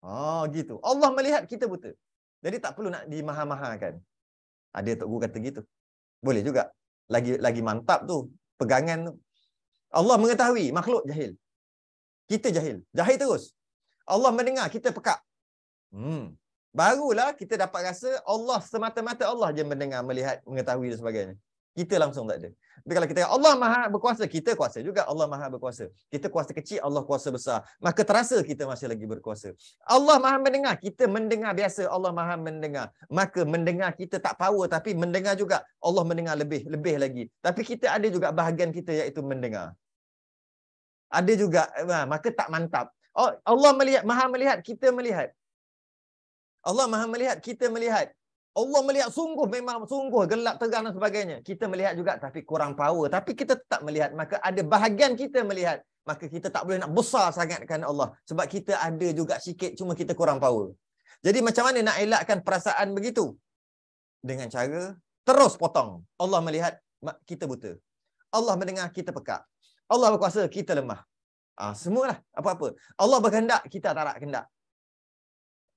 S1: Oh, gitu. Allah melihat, kita buta. Jadi tak perlu nak dimaha-mahakan. Ada Tok Guru kata gitu. Boleh juga. Lagi lagi mantap tu. Pegangan tu. Allah mengetahui makhluk jahil kita jahil. Jahil terus. Allah mendengar, kita pekak. Hmm. Barulah kita dapat rasa Allah semata-mata Allah je mendengar, melihat, mengetahui dan sebagainya. Kita langsung tak ada. Tapi kalau kita Allah maha berkuasa, kita kuasa juga. Allah maha berkuasa. Kita kuasa kecil, Allah kuasa besar. Maka terasa kita masih lagi berkuasa. Allah maha mendengar, kita mendengar biasa. Allah maha mendengar. Maka mendengar kita tak power tapi mendengar juga. Allah mendengar lebih, lebih lagi. Tapi kita ada juga bahagian kita iaitu mendengar ada juga ha, maka tak mantap oh Allah melihat maha melihat kita melihat Allah maha melihat kita melihat Allah melihat sungguh memang sungguh gelap terang dan sebagainya kita melihat juga tapi kurang power tapi kita tetap melihat maka ada bahagian kita melihat maka kita tak boleh nak besar sangat kan Allah sebab kita ada juga sikit cuma kita kurang power jadi macam mana nak elakkan perasaan begitu dengan cara terus potong Allah melihat kita buta Allah mendengar kita pekak Allah berkuasa, kita lemah. Ah, semua lah apa-apa. Allah berkehendak, kita tak nak kehendak.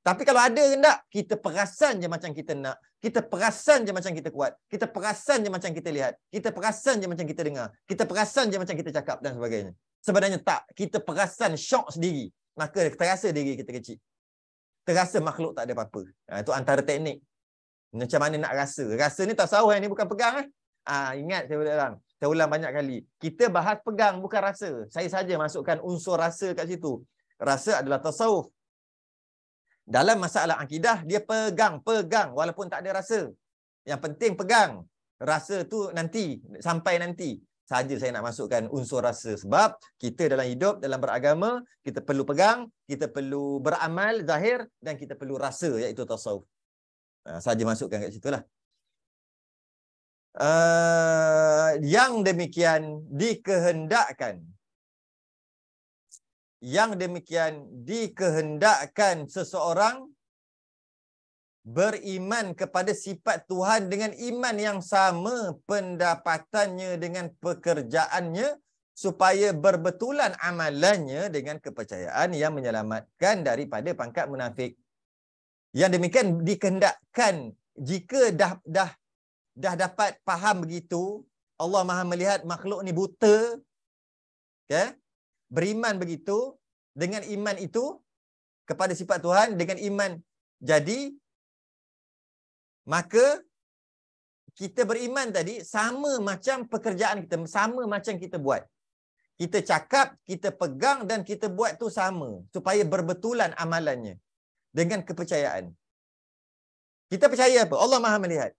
S1: Tapi kalau ada kehendak, kita perasan je macam kita nak. Kita perasan je macam kita kuat. Kita perasan je macam kita lihat. Kita perasan je macam kita dengar. Kita perasan je macam kita cakap dan sebagainya. Sebenarnya tak. Kita perasan syok sendiri. Maka terasa diri kita kecil. Terasa makhluk tak ada apa-apa. Ha, itu antara teknik. Macam mana nak rasa. Rasa ni tak sahur ni bukan pegang. Eh? Ha, ingat saya boleh bilang saya ulang banyak kali. Kita bahas pegang bukan rasa. Saya saja masukkan unsur rasa kat situ. Rasa adalah tasawuf. Dalam masalah akidah dia pegang, pegang walaupun tak ada rasa. Yang penting pegang. Rasa tu nanti sampai nanti. Saja saya nak masukkan unsur rasa sebab kita dalam hidup dalam beragama kita perlu pegang, kita perlu beramal zahir dan kita perlu rasa iaitu tasawuf. Ah saja masukkan kat lah uh, yang demikian dikehendakkan yang demikian dikehendakkan seseorang beriman kepada sifat Tuhan dengan iman yang sama pendapatannya dengan pekerjaannya supaya berbetulan amalannya dengan kepercayaan yang menyelamatkan daripada pangkat munafik. Yang demikian dikehendakkan jika dah dah dah dapat faham begitu, Allah Maha melihat makhluk ni buta. ya Beriman begitu dengan iman itu kepada sifat Tuhan dengan iman jadi maka kita beriman tadi sama macam pekerjaan kita sama macam kita buat kita cakap kita pegang dan kita buat tu sama supaya berbetulan amalannya dengan kepercayaan kita percaya apa Allah Maha melihat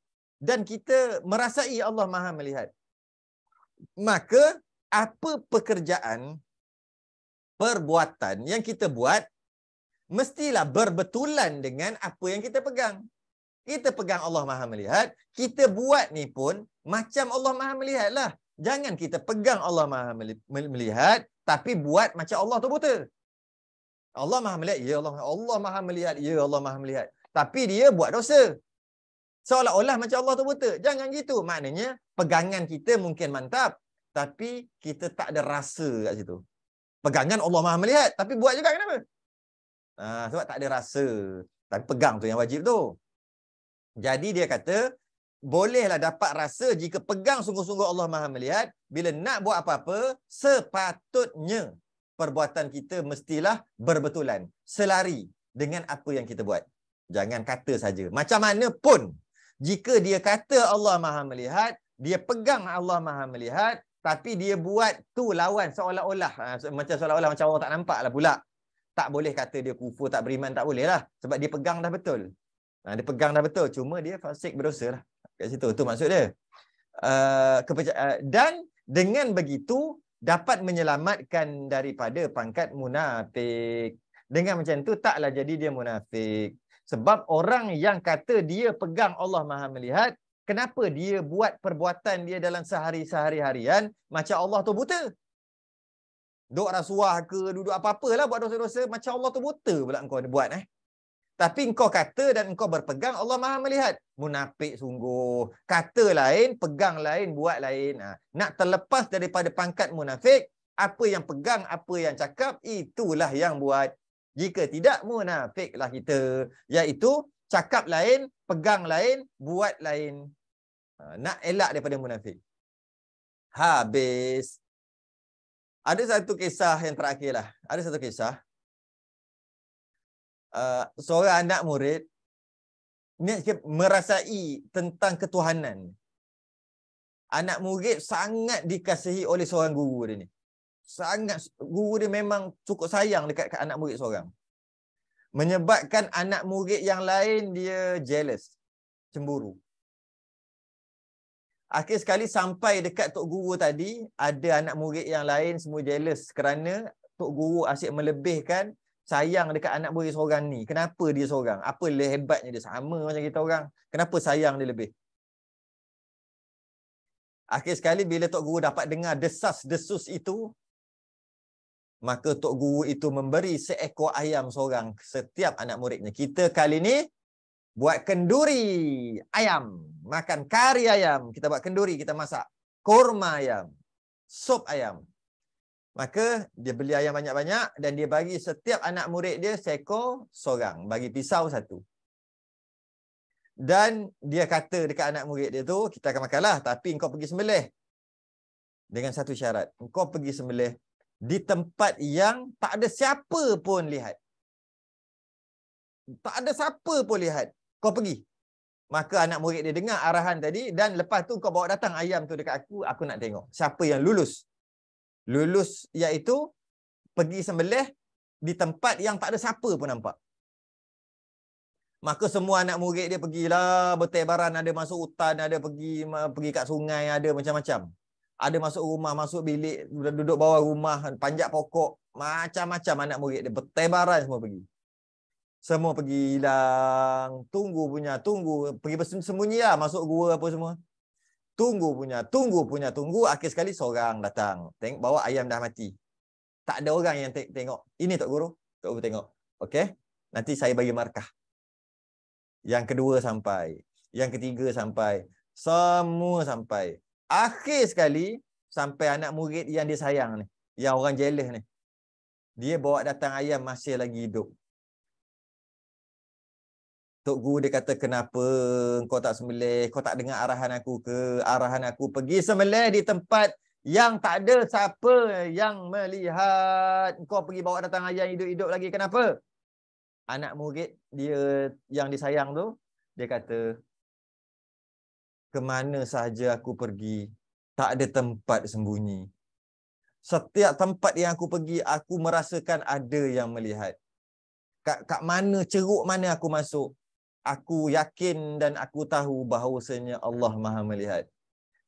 S1: dan kita merasai Allah Maha melihat maka apa pekerjaan perbuatan yang kita buat mestilah berbetulan dengan apa yang kita pegang kita pegang Allah Maha melihat kita buat ni pun macam Allah Maha melihatlah jangan kita pegang Allah Maha melihat tapi buat macam Allah tu buta Allah Maha melihat ya Allah Allah Maha melihat ya Allah Maha melihat tapi dia buat dosa seolah-olah macam Allah tu buta. Jangan gitu. Maknanya pegangan kita mungkin mantap tapi kita tak ada rasa kat situ. Pegangan Allah Maha melihat tapi buat juga kenapa? Ah, sebab tak ada rasa. Tapi pegang tu yang wajib tu. Jadi dia kata bolehlah dapat rasa jika pegang sungguh-sungguh Allah Maha melihat bila nak buat apa-apa sepatutnya perbuatan kita mestilah berbetulan selari dengan apa yang kita buat jangan kata saja macam mana pun jika dia kata Allah Maha Melihat, dia pegang Allah Maha Melihat, tapi dia buat tu lawan seolah-olah. Ha, macam seolah-olah macam orang tak nampak lah pula. Tak boleh kata dia kufur, tak beriman, tak boleh lah. Sebab dia pegang dah betul. Ha, dia pegang dah betul. Cuma dia fasik berdosa lah. Kat situ. Itu maksud dia. Uh, uh, dan dengan begitu, dapat menyelamatkan daripada pangkat munafik. Dengan macam tu, taklah jadi dia munafik. Sebab orang yang kata dia pegang Allah Maha Melihat, kenapa dia buat perbuatan dia dalam sehari-sehari-harian macam Allah tu buta? Duk rasuah ke, duduk apa-apalah buat dosa-dosa, macam Allah tu buta pula kau buat eh. Tapi engkau kata dan engkau berpegang, Allah maha melihat. Munafik sungguh. Kata lain, pegang lain, buat lain. Ha, nak terlepas daripada pangkat munafik, apa yang pegang, apa yang cakap, itulah yang buat. Jika tidak lah kita. Iaitu cakap lain, pegang lain, buat lain. Ha, nak elak daripada munafik. Habis. Ada satu kisah yang terakhir lah. Ada satu kisah. Uh, seorang anak murid merasai tentang ketuhanan. Anak murid sangat dikasihi oleh seorang guru dia ni sangat guru dia memang cukup sayang dekat anak murid seorang. Menyebabkan anak murid yang lain dia jealous, cemburu. Akhir sekali sampai dekat tok guru tadi, ada anak murid yang lain semua jealous kerana tok guru asyik melebihkan sayang dekat anak murid seorang ni. Kenapa dia seorang? Apa hebatnya dia sama macam kita orang? Kenapa sayang dia lebih? Akhir sekali bila tok guru dapat dengar desas desus itu, maka tok guru itu memberi seekor ayam seorang setiap anak muridnya kita kali ini buat kenduri ayam makan kari ayam kita buat kenduri kita masak korma ayam sup ayam maka dia beli ayam banyak-banyak dan dia bagi setiap anak murid dia seekor seorang bagi pisau satu dan dia kata dekat anak murid dia tu kita akan makanlah tapi engkau pergi sembelih dengan satu syarat engkau pergi sembelih di tempat yang tak ada siapa pun lihat. Tak ada siapa pun lihat. Kau pergi. Maka anak murid dia dengar arahan tadi dan lepas tu kau bawa datang ayam tu dekat aku, aku nak tengok siapa yang lulus. Lulus iaitu pergi sembelih di tempat yang tak ada siapa pun nampak. Maka semua anak murid dia pergilah bertebaran ada masuk hutan, ada pergi pergi kat sungai, ada macam-macam ada masuk rumah, masuk bilik, duduk bawah rumah, panjat pokok, macam-macam anak murid dia bertebaran semua pergi. Semua pergi hilang, tunggu punya, tunggu, pergi bersembunyi lah, masuk gua apa semua. Tunggu punya, tunggu punya, tunggu, akhir sekali seorang datang, tengok bawa ayam dah mati. Tak ada orang yang teng tengok. Ini Tok Guru, Tok Guru tengok. okay? nanti saya bagi markah. Yang kedua sampai, yang ketiga sampai, semua sampai. Akhir sekali sampai anak murid yang dia sayang ni, yang orang jealous ni. Dia bawa datang ayam masih lagi hidup. Tok guru dia kata kenapa kau tak sembelih? Kau tak dengar arahan aku ke? Arahan aku pergi sembelih di tempat yang tak ada siapa yang melihat. Kau pergi bawa datang ayam hidup-hidup lagi kenapa? Anak murid dia yang disayang tu dia kata ke mana sahaja aku pergi, tak ada tempat sembunyi. Setiap tempat yang aku pergi, aku merasakan ada yang melihat. Kat, kat mana ceruk mana aku masuk, aku yakin dan aku tahu bahawasanya Allah Maha Melihat.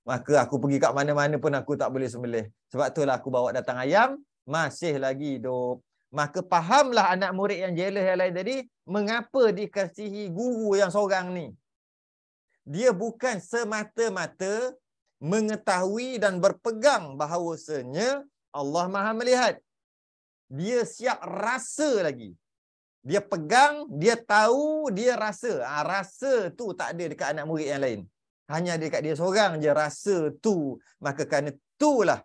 S1: Maka aku pergi kat mana-mana pun aku tak boleh sembelih. Sebab itulah aku bawa datang ayam, masih lagi hidup. Maka fahamlah anak murid yang jealous yang lain tadi, mengapa dikasihi guru yang seorang ni dia bukan semata-mata mengetahui dan berpegang bahawasanya Allah Maha Melihat. Dia siap rasa lagi. Dia pegang, dia tahu, dia rasa. Ha, rasa tu tak ada dekat anak murid yang lain. Hanya ada dekat dia seorang je rasa tu. Maka kerana lah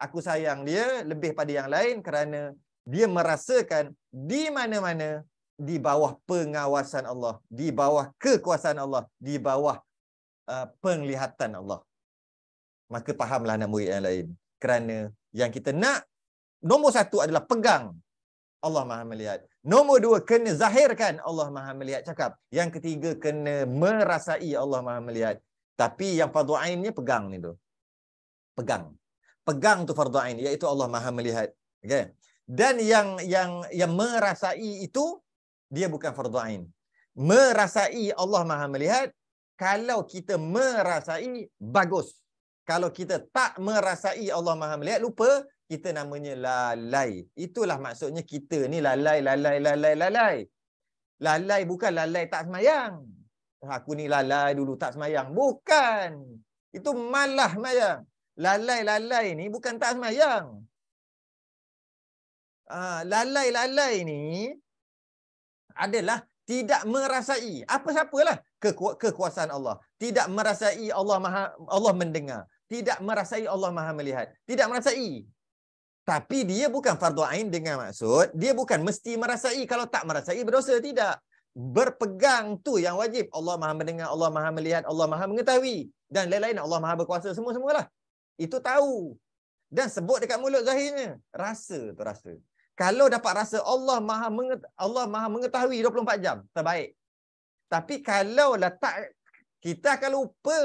S1: aku sayang dia lebih pada yang lain kerana dia merasakan di mana-mana di bawah pengawasan Allah, di bawah kekuasaan Allah, di bawah uh, penglihatan Allah. Maka fahamlah anak murid yang lain. Kerana yang kita nak, nombor satu adalah pegang Allah Maha Melihat. Nombor dua, kena zahirkan Allah Maha Melihat. Cakap. Yang ketiga, kena merasai Allah Maha Melihat. Tapi yang fardu ainnya pegang ni tu. Pegang. Pegang tu fardu ain, iaitu Allah Maha Melihat. Okay. Dan yang yang yang merasai itu dia bukan fardu ain. Merasai Allah Maha Melihat kalau kita merasai bagus. Kalau kita tak merasai Allah Maha Melihat lupa kita namanya lalai. Itulah maksudnya kita ni lalai lalai lalai lalai. Lalai bukan lalai tak semayang. Ah, aku ni lalai dulu tak semayang. Bukan. Itu malah semayang. Lalai-lalai ni bukan tak semayang. Lalai-lalai ah, ni adalah tidak merasai apa siapalah keku kekuasaan Allah tidak merasai Allah maha Allah mendengar tidak merasai Allah maha melihat tidak merasai tapi dia bukan fardu ain dengan maksud dia bukan mesti merasai kalau tak merasai berdosa tidak berpegang tu yang wajib Allah maha mendengar Allah maha melihat Allah maha mengetahui dan lain-lain Allah maha berkuasa semua-semualah itu tahu dan sebut dekat mulut zahirnya rasa tu rasa kalau dapat rasa Allah Maha Allah Maha mengetahui 24 jam, terbaik. Tapi kalau lah tak kita akan lupa.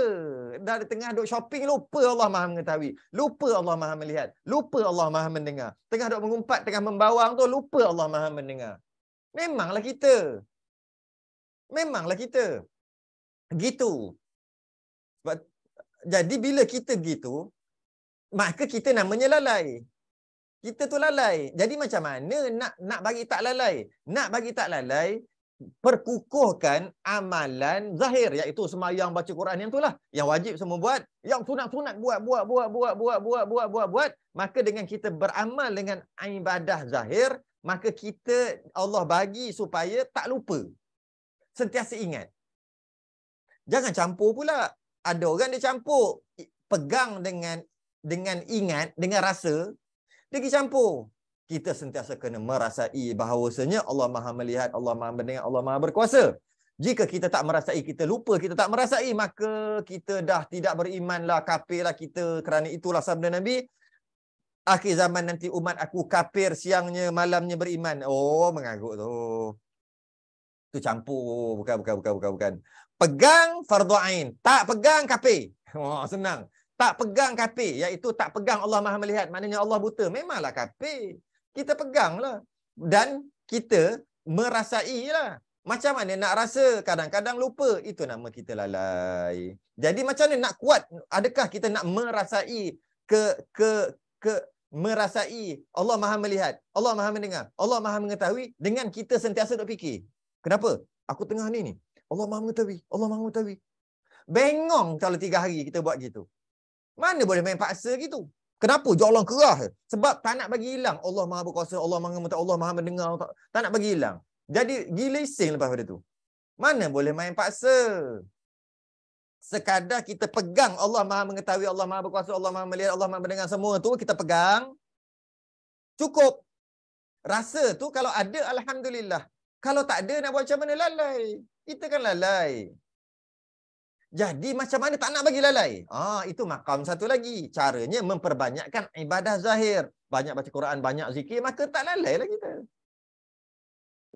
S1: Dah tengah duk shopping lupa Allah Maha mengetahui. Lupa Allah Maha melihat. Lupa Allah Maha mendengar. Tengah duk mengumpat, tengah membawang tu lupa Allah Maha mendengar. Memanglah kita. Memanglah kita. Gitu. jadi bila kita gitu, maka kita namanya lalai kita tu lalai. Jadi macam mana nak nak bagi tak lalai? Nak bagi tak lalai, perkukuhkan amalan zahir iaitu sembahyang baca Quran yang itulah yang wajib semua buat, yang sunat-sunat buat buat buat buat buat buat buat buat buat maka dengan kita beramal dengan ibadah zahir, maka kita Allah bagi supaya tak lupa. Sentiasa ingat. Jangan campur pula. Ada orang dia campur pegang dengan dengan ingat, dengan rasa, dia pergi campur. Kita sentiasa kena merasai bahawasanya Allah maha melihat, Allah maha mendengar, Allah maha berkuasa. Jika kita tak merasai, kita lupa, kita tak merasai, maka kita dah tidak beriman lah. berimanlah, lah kita. Kerana itulah sabda Nabi, akhir zaman nanti umat aku kapir siangnya, malamnya beriman. Oh, mengagut tu. Tu campur. Bukan, bukan, bukan, bukan. bukan. Pegang fardu'ain. Tak pegang kapir. Oh, senang tak pegang kafir iaitu tak pegang Allah Maha Melihat maknanya Allah buta memanglah kafir kita peganglah dan kita merasailah macam mana nak rasa kadang-kadang lupa itu nama kita lalai jadi macam mana nak kuat adakah kita nak merasai ke ke ke merasai Allah Maha Melihat Allah Maha Mendengar Allah Maha Mengetahui dengan kita sentiasa nak fikir kenapa aku tengah ni ni Allah Maha Mengetahui Allah Maha Mengetahui bengong kalau tiga hari kita buat gitu mana boleh main paksa gitu? Kenapa? Jual ya orang kerah. Sebab tak nak bagi hilang. Allah maha berkuasa, Allah maha mengetahui, Allah maha mendengar. Tak, tak nak bagi hilang. Jadi gila iseng lepas pada tu. Mana boleh main paksa? Sekadar kita pegang Allah maha mengetahui, Allah maha berkuasa, Allah maha melihat, Allah maha mendengar semua tu kita pegang. Cukup. Rasa tu kalau ada, Alhamdulillah. Kalau tak ada, nak buat macam mana? Lalai. Kita kan lalai. Jadi macam mana tak nak bagi lalai? Ah itu makam satu lagi. Caranya memperbanyakkan ibadah zahir. Banyak baca Quran, banyak zikir maka tak lalai lagi. kita.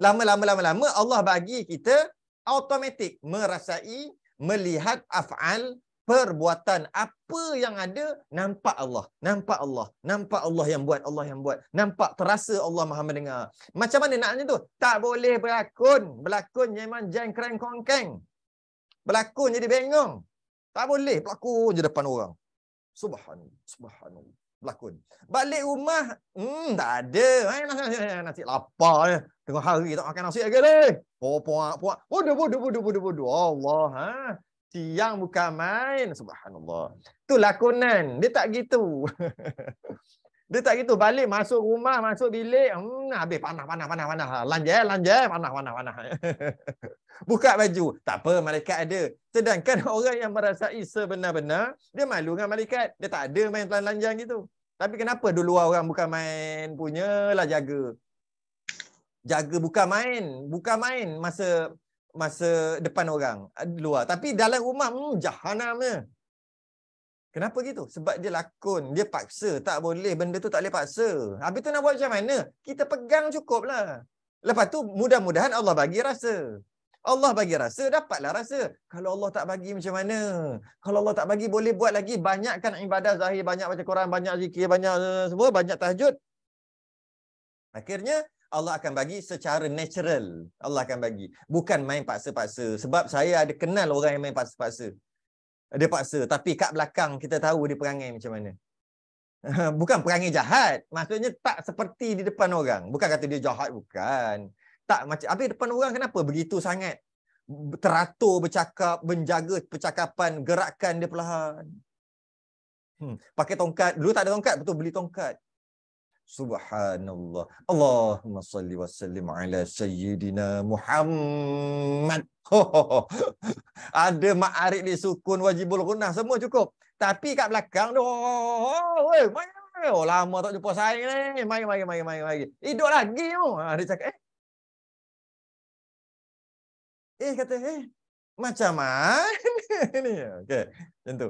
S1: Lama-lama lama-lama Allah bagi kita automatik merasai melihat afal perbuatan apa yang ada nampak Allah nampak Allah nampak Allah yang buat Allah yang buat nampak terasa Allah Maha mendengar macam mana naknya tu tak boleh berlakon berlakon memang jeng kreng kongkeng Berlakon jadi bengong. Tak boleh berlakon je depan orang. Subhanallah. Subhanallah. Berlakon. Balik rumah, hmm, tak ada. Ay, eh, nasi, nasi, nasi, nasi lapar. Tengok hari tak makan nasi lagi. Eh. Oh, puak, puak, puak. Bodoh, bodoh, bodoh, bodoh, bodoh. Allah. Ha? Siang bukan main. Subhanallah. Itu lakonan. Dia tak gitu. Dia tak gitu. Balik masuk rumah, masuk bilik. Hmm, habis panah, panah, panah. panah. Lanja, lanja. Panah, panah, panah. Buka baju. Tak apa, malaikat ada. Sedangkan orang yang merasai sebenar-benar, dia malu dengan malaikat. Dia tak ada main telan-lanjang gitu. Tapi kenapa dulu orang buka main punya lah jaga. Jaga bukan main. buka main masa masa depan orang. Eh, luar. Tapi dalam rumah, hmm, jahannamnya. Kenapa gitu? Sebab dia lakon, dia paksa. Tak boleh, benda tu tak boleh paksa. Habis tu nak buat macam mana? Kita pegang cukup lah. Lepas tu mudah-mudahan Allah bagi rasa. Allah bagi rasa, dapatlah rasa. Kalau Allah tak bagi macam mana? Kalau Allah tak bagi, boleh buat lagi. Banyakkan ibadah zahir, banyak baca Quran, banyak zikir, banyak eh, semua, banyak tahajud. Akhirnya Allah akan bagi secara natural. Allah akan bagi. Bukan main paksa-paksa. Sebab saya ada kenal orang yang main paksa-paksa dia paksa tapi kat belakang kita tahu dia perangai macam mana bukan perangai jahat maksudnya tak seperti di depan orang bukan kata dia jahat bukan tak macam tapi depan orang kenapa begitu sangat teratur bercakap menjaga percakapan gerakan dia perlahan hmm. pakai tongkat dulu tak ada tongkat betul beli tongkat Subhanallah. Allahumma salli wa sallim ala sayyidina Muhammad. Ada ma'arif ni sukun wajibul gunah semua cukup. Tapi kat belakang tu. Oh, oh, oh, lama tak jumpa saya ni. Mari, mari, mari, mari, mari. Hidup lagi tu. Ha, dia cakap, eh. Eh, kata, eh. Macam mana ni? Okay. Macam tu.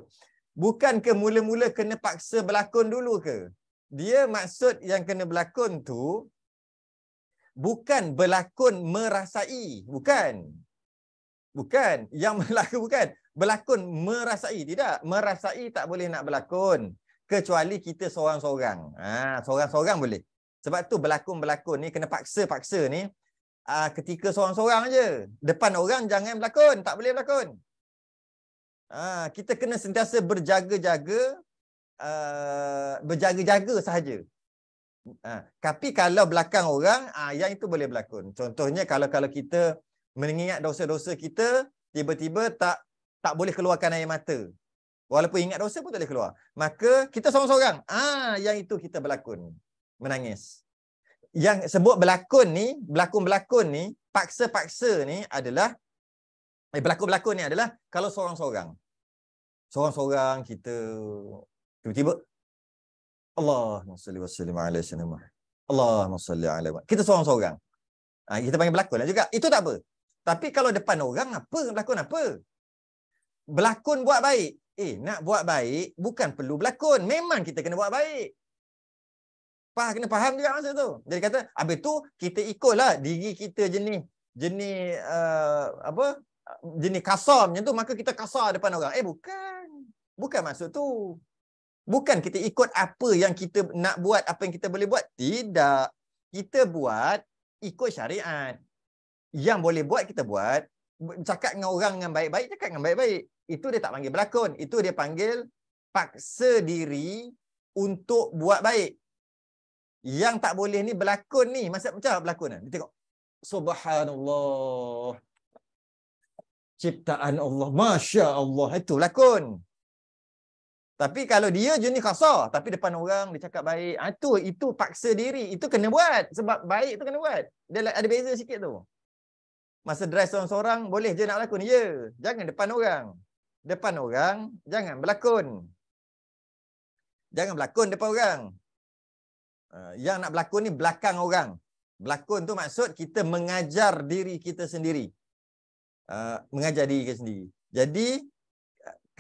S1: Bukankah mula-mula kena paksa berlakon dulu ke? dia maksud yang kena berlakon tu bukan berlakon merasai bukan bukan yang berlaku bukan berlakon merasai tidak merasai tak boleh nak berlakon kecuali kita seorang-seorang ha seorang-seorang boleh sebab tu berlakon-berlakon ni kena paksa-paksa ni ah ketika seorang-seorang aje depan orang jangan berlakon tak boleh berlakon ah kita kena sentiasa berjaga-jaga Uh, berjaga-jaga sahaja. Ha. Tapi kalau belakang orang, ha, yang itu boleh berlakon. Contohnya kalau kalau kita mengingat dosa-dosa kita, tiba-tiba tak tak boleh keluarkan air mata. Walaupun ingat dosa pun tak boleh keluar. Maka kita seorang-seorang, ah ha, yang itu kita berlakon. Menangis. Yang sebut berlakon ni, berlakon-berlakon ni, paksa-paksa ni adalah, eh, berlakon-berlakon ni adalah kalau seorang-seorang. Seorang-seorang kita Tiba-tiba Allah salli wa sallim ala sayyidina Muhammad. Allahumma salli ala Kita seorang-seorang. Ha, kita panggil berlakon lah juga. Itu tak apa. Tapi kalau depan orang apa berlakon apa? Berlakon buat baik. Eh, nak buat baik bukan perlu berlakon. Memang kita kena buat baik. Faham, kena faham juga masa tu. Jadi kata, habis tu kita ikutlah diri kita jenis jenis uh, apa? Jenis kasar macam tu. Maka kita kasar depan orang. Eh, bukan. Bukan maksud tu. Bukan kita ikut apa yang kita nak buat, apa yang kita boleh buat. Tidak. Kita buat ikut syariat. Yang boleh buat, kita buat. Cakap dengan orang dengan baik-baik, cakap dengan baik-baik. Itu dia tak panggil berlakon. Itu dia panggil paksa diri untuk buat baik. Yang tak boleh ni berlakon ni. Masa, macam mana berlakon? Dia tengok. Subhanallah. Ciptaan Allah. Masya Allah. Itu berlakon. Berlakon. Tapi kalau dia jenis kasar, tapi depan orang dia cakap baik, ha, ah, itu itu paksa diri, itu kena buat. Sebab baik tu kena buat. Dia ada beza sikit tu. Masa dress seorang-seorang, boleh je nak lakon. Ya, jangan depan orang. Depan orang, jangan berlakon. Jangan berlakon depan orang. Ah, yang nak berlakon ni belakang orang. Berlakon tu maksud kita mengajar diri kita sendiri. Ah, mengajar diri kita sendiri. Jadi,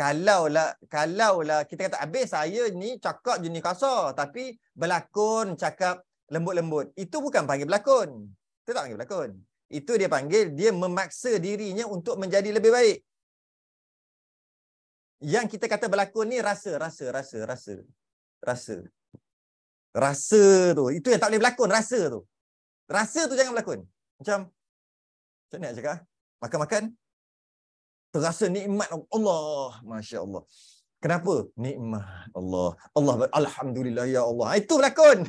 S1: kalau lah, kalau lah kita kata habis saya ni cakap je kasar tapi berlakon cakap lembut-lembut itu bukan panggil berlakon itu tak panggil berlakon itu dia panggil dia memaksa dirinya untuk menjadi lebih baik yang kita kata berlakon ni rasa rasa rasa rasa rasa rasa tu itu yang tak boleh berlakon rasa tu rasa tu jangan berlakon macam macam ni nak cakap ah? makan-makan terasa nikmat Allah. Masya Allah. Kenapa? Nikmat Allah. Allah Alhamdulillah ya Allah. Itu berlakon.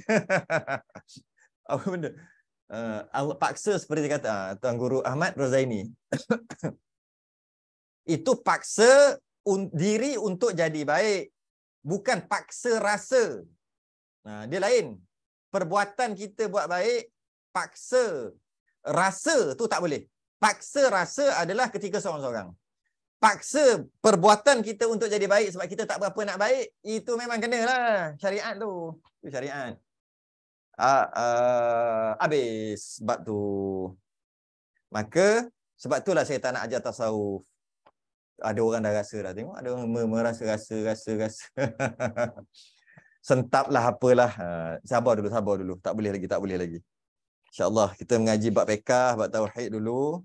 S1: Apa benda? Eh, Allah uh, paksa seperti dia kata ah, Tuan Guru Ahmad Razaini. Itu paksa un- diri untuk jadi baik. Bukan paksa rasa. Nah, dia lain. Perbuatan kita buat baik, paksa rasa tu tak boleh. Paksa rasa adalah ketika seorang-seorang paksa perbuatan kita untuk jadi baik sebab kita tak berapa nak baik, itu memang kena lah syariat tu. Itu syariat. Ah, ah, habis sebab tu. Maka sebab tu lah saya tak nak ajar tasawuf. Ada orang dah rasa dah tengok, ada orang merasa-rasa, rasa-rasa. Sentaplah apalah. Ha, sabar dulu, sabar dulu. Tak boleh lagi, tak boleh lagi. InsyaAllah kita mengaji bab pekah, bab tauhid dulu.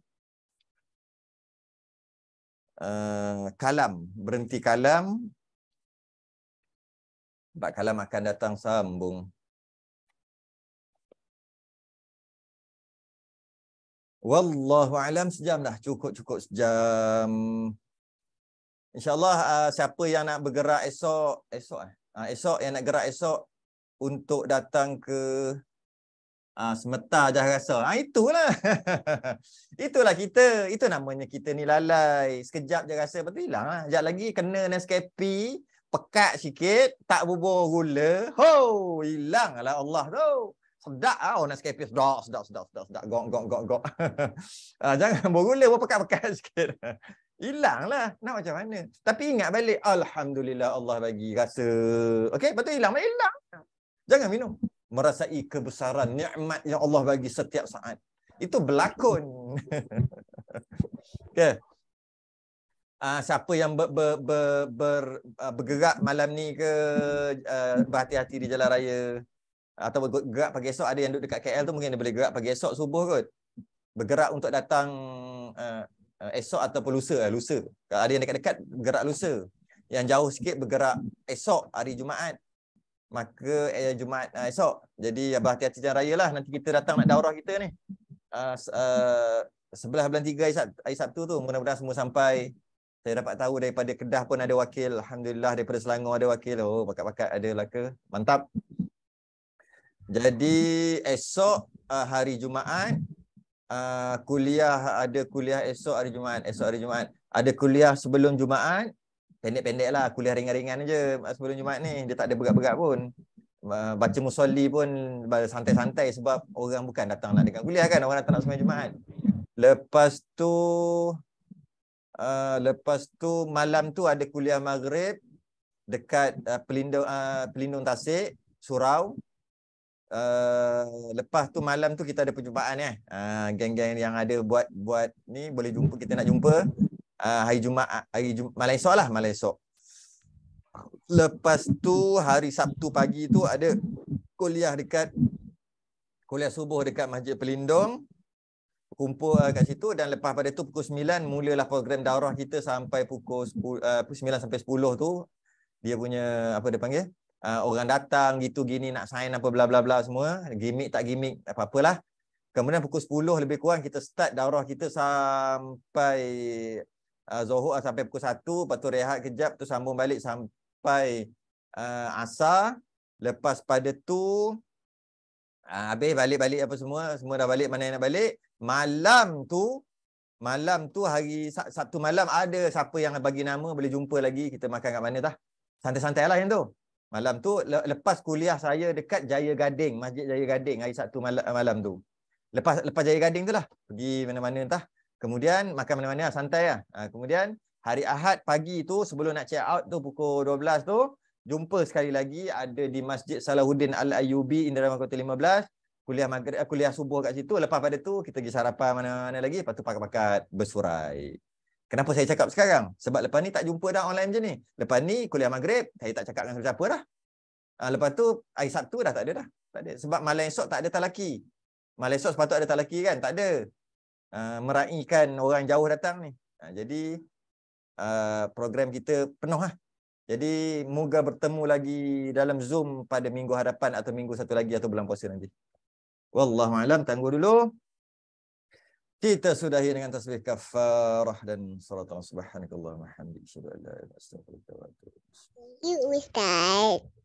S1: Eh, kalam berhenti kalam sebab kalam akan datang sambung wallahu alam sejam dah cukup-cukup sejam insyaallah uh, siapa yang nak bergerak esok esok eh uh, esok yang nak gerak esok untuk datang ke Ha, ah, semeta dah rasa. Ha, itulah. itulah kita. Itu namanya kita ni lalai. Sekejap je rasa betul hilang. Lah. Sekejap lagi kena Nescafe. Pekat sikit. Tak bubur gula. Ho! Hilang lah Allah tu. Sedap lah oh, Nescafe. Sedap, sedap, sedap, sedap. sedap. Gok, gok, gok, gok. ha, jangan bubur gula. Bubur pekat-pekat sikit. hilang lah. Nak macam mana. Tapi ingat balik. Alhamdulillah Allah bagi rasa. Okay? Betul hilang. Hilang. Jangan minum merasai kebesaran nikmat yang Allah bagi setiap saat. Itu berlakon. okay. uh, ah, siapa yang ber, ber, ber, ber, ah, bergerak malam ni ke uh, berhati-hati di jalan raya atau bergerak pagi esok ada yang duduk dekat KL tu mungkin dia boleh gerak pagi esok subuh kot. Bergerak untuk datang uh, esok atau lusa, lusa. Kalau ada yang dekat-dekat bergerak lusa. Yang jauh sikit bergerak esok hari Jumaat maka eh, Jumaat eh, esok. Jadi berhati-hati jalan raya lah. Nanti kita datang nak daurah kita ni. Uh, uh, sebelah bulan 3 hari Sabtu tu. Mudah-mudahan semua sampai. Saya dapat tahu daripada Kedah pun ada wakil. Alhamdulillah daripada Selangor ada wakil. Oh, pakat-pakat ada lah ke. Mantap. Jadi esok uh, hari Jumaat. Uh, kuliah ada kuliah esok hari Jumaat. Esok hari Jumaat. Ada kuliah sebelum Jumaat pendek-pendek lah kuliah ringan-ringan je sebelum Jumaat ni dia tak ada berat-berat pun baca musolli pun santai-santai sebab orang bukan datang nak dengar kuliah kan orang datang nak sembah Jumaat lepas tu uh, lepas tu malam tu ada kuliah maghrib dekat uh, pelindung uh, pelindung tasik surau Uh, lepas tu malam tu kita ada perjumpaan eh. Uh, geng-geng yang ada buat buat ni boleh jumpa kita nak jumpa Ah, hari Jumaat, ah, hari Jum Malaysia lah Malaysia. Lepas tu hari Sabtu pagi tu ada kuliah dekat kuliah subuh dekat Masjid Pelindung. Kumpul ah, kat situ dan lepas pada tu pukul 9 mulalah program daurah kita sampai pukul 10, uh, 9 sampai 10 tu dia punya apa dia panggil? Uh, orang datang gitu gini nak sign apa bla bla bla semua, gimmick tak gimmick tak apa-apalah. Kemudian pukul 10 lebih kurang kita start daurah kita sampai Ah, Zohor ah, sampai pukul 1, lepas tu rehat kejap, tu sambung balik sampai uh, asar. Lepas pada tu, uh, habis balik-balik apa semua, semua dah balik mana yang nak balik. Malam tu, malam tu hari Sabtu malam ada siapa yang bagi nama, boleh jumpa lagi, kita makan kat mana dah. Santai-santai lah yang tu. Malam tu, lepas kuliah saya dekat Jaya Gading, Masjid Jaya Gading hari Sabtu mal malam tu. Lepas lepas Jaya Gading tu lah, pergi mana-mana entah. Kemudian makan mana-mana santai lah. Ah, kemudian hari Ahad pagi tu sebelum nak check out tu pukul 12 tu jumpa sekali lagi ada di Masjid Salahuddin al Ayyubi Indramayu 15 kuliah maghrib eh, kuliah subuh kat situ lepas pada tu kita pergi sarapan mana-mana lagi lepas tu pakat-pakat bersurai. Kenapa saya cakap sekarang? Sebab lepas ni tak jumpa dah online je ni. Lepas ni kuliah maghrib saya tak cakap dengan siapa dah. Ah, lepas tu hari Sabtu dah tak ada dah. Tak ada. Sebab malam esok tak ada talaki. Malam esok sepatutnya ada talaki kan? Tak ada. Ah, meraihkan orang jauh datang ni. Ah, jadi ah, program kita penuh lah. Jadi moga bertemu lagi dalam Zoom pada minggu hadapan atau minggu satu lagi atau bulan puasa nanti. Wallahu a'lam tangguh dulu. Kita sudahi dengan tasbih kafarah dan salat subhanakallahumma hamdika asyhadu an la ilaha illa anta astaghfiruka wa atubu ilaik.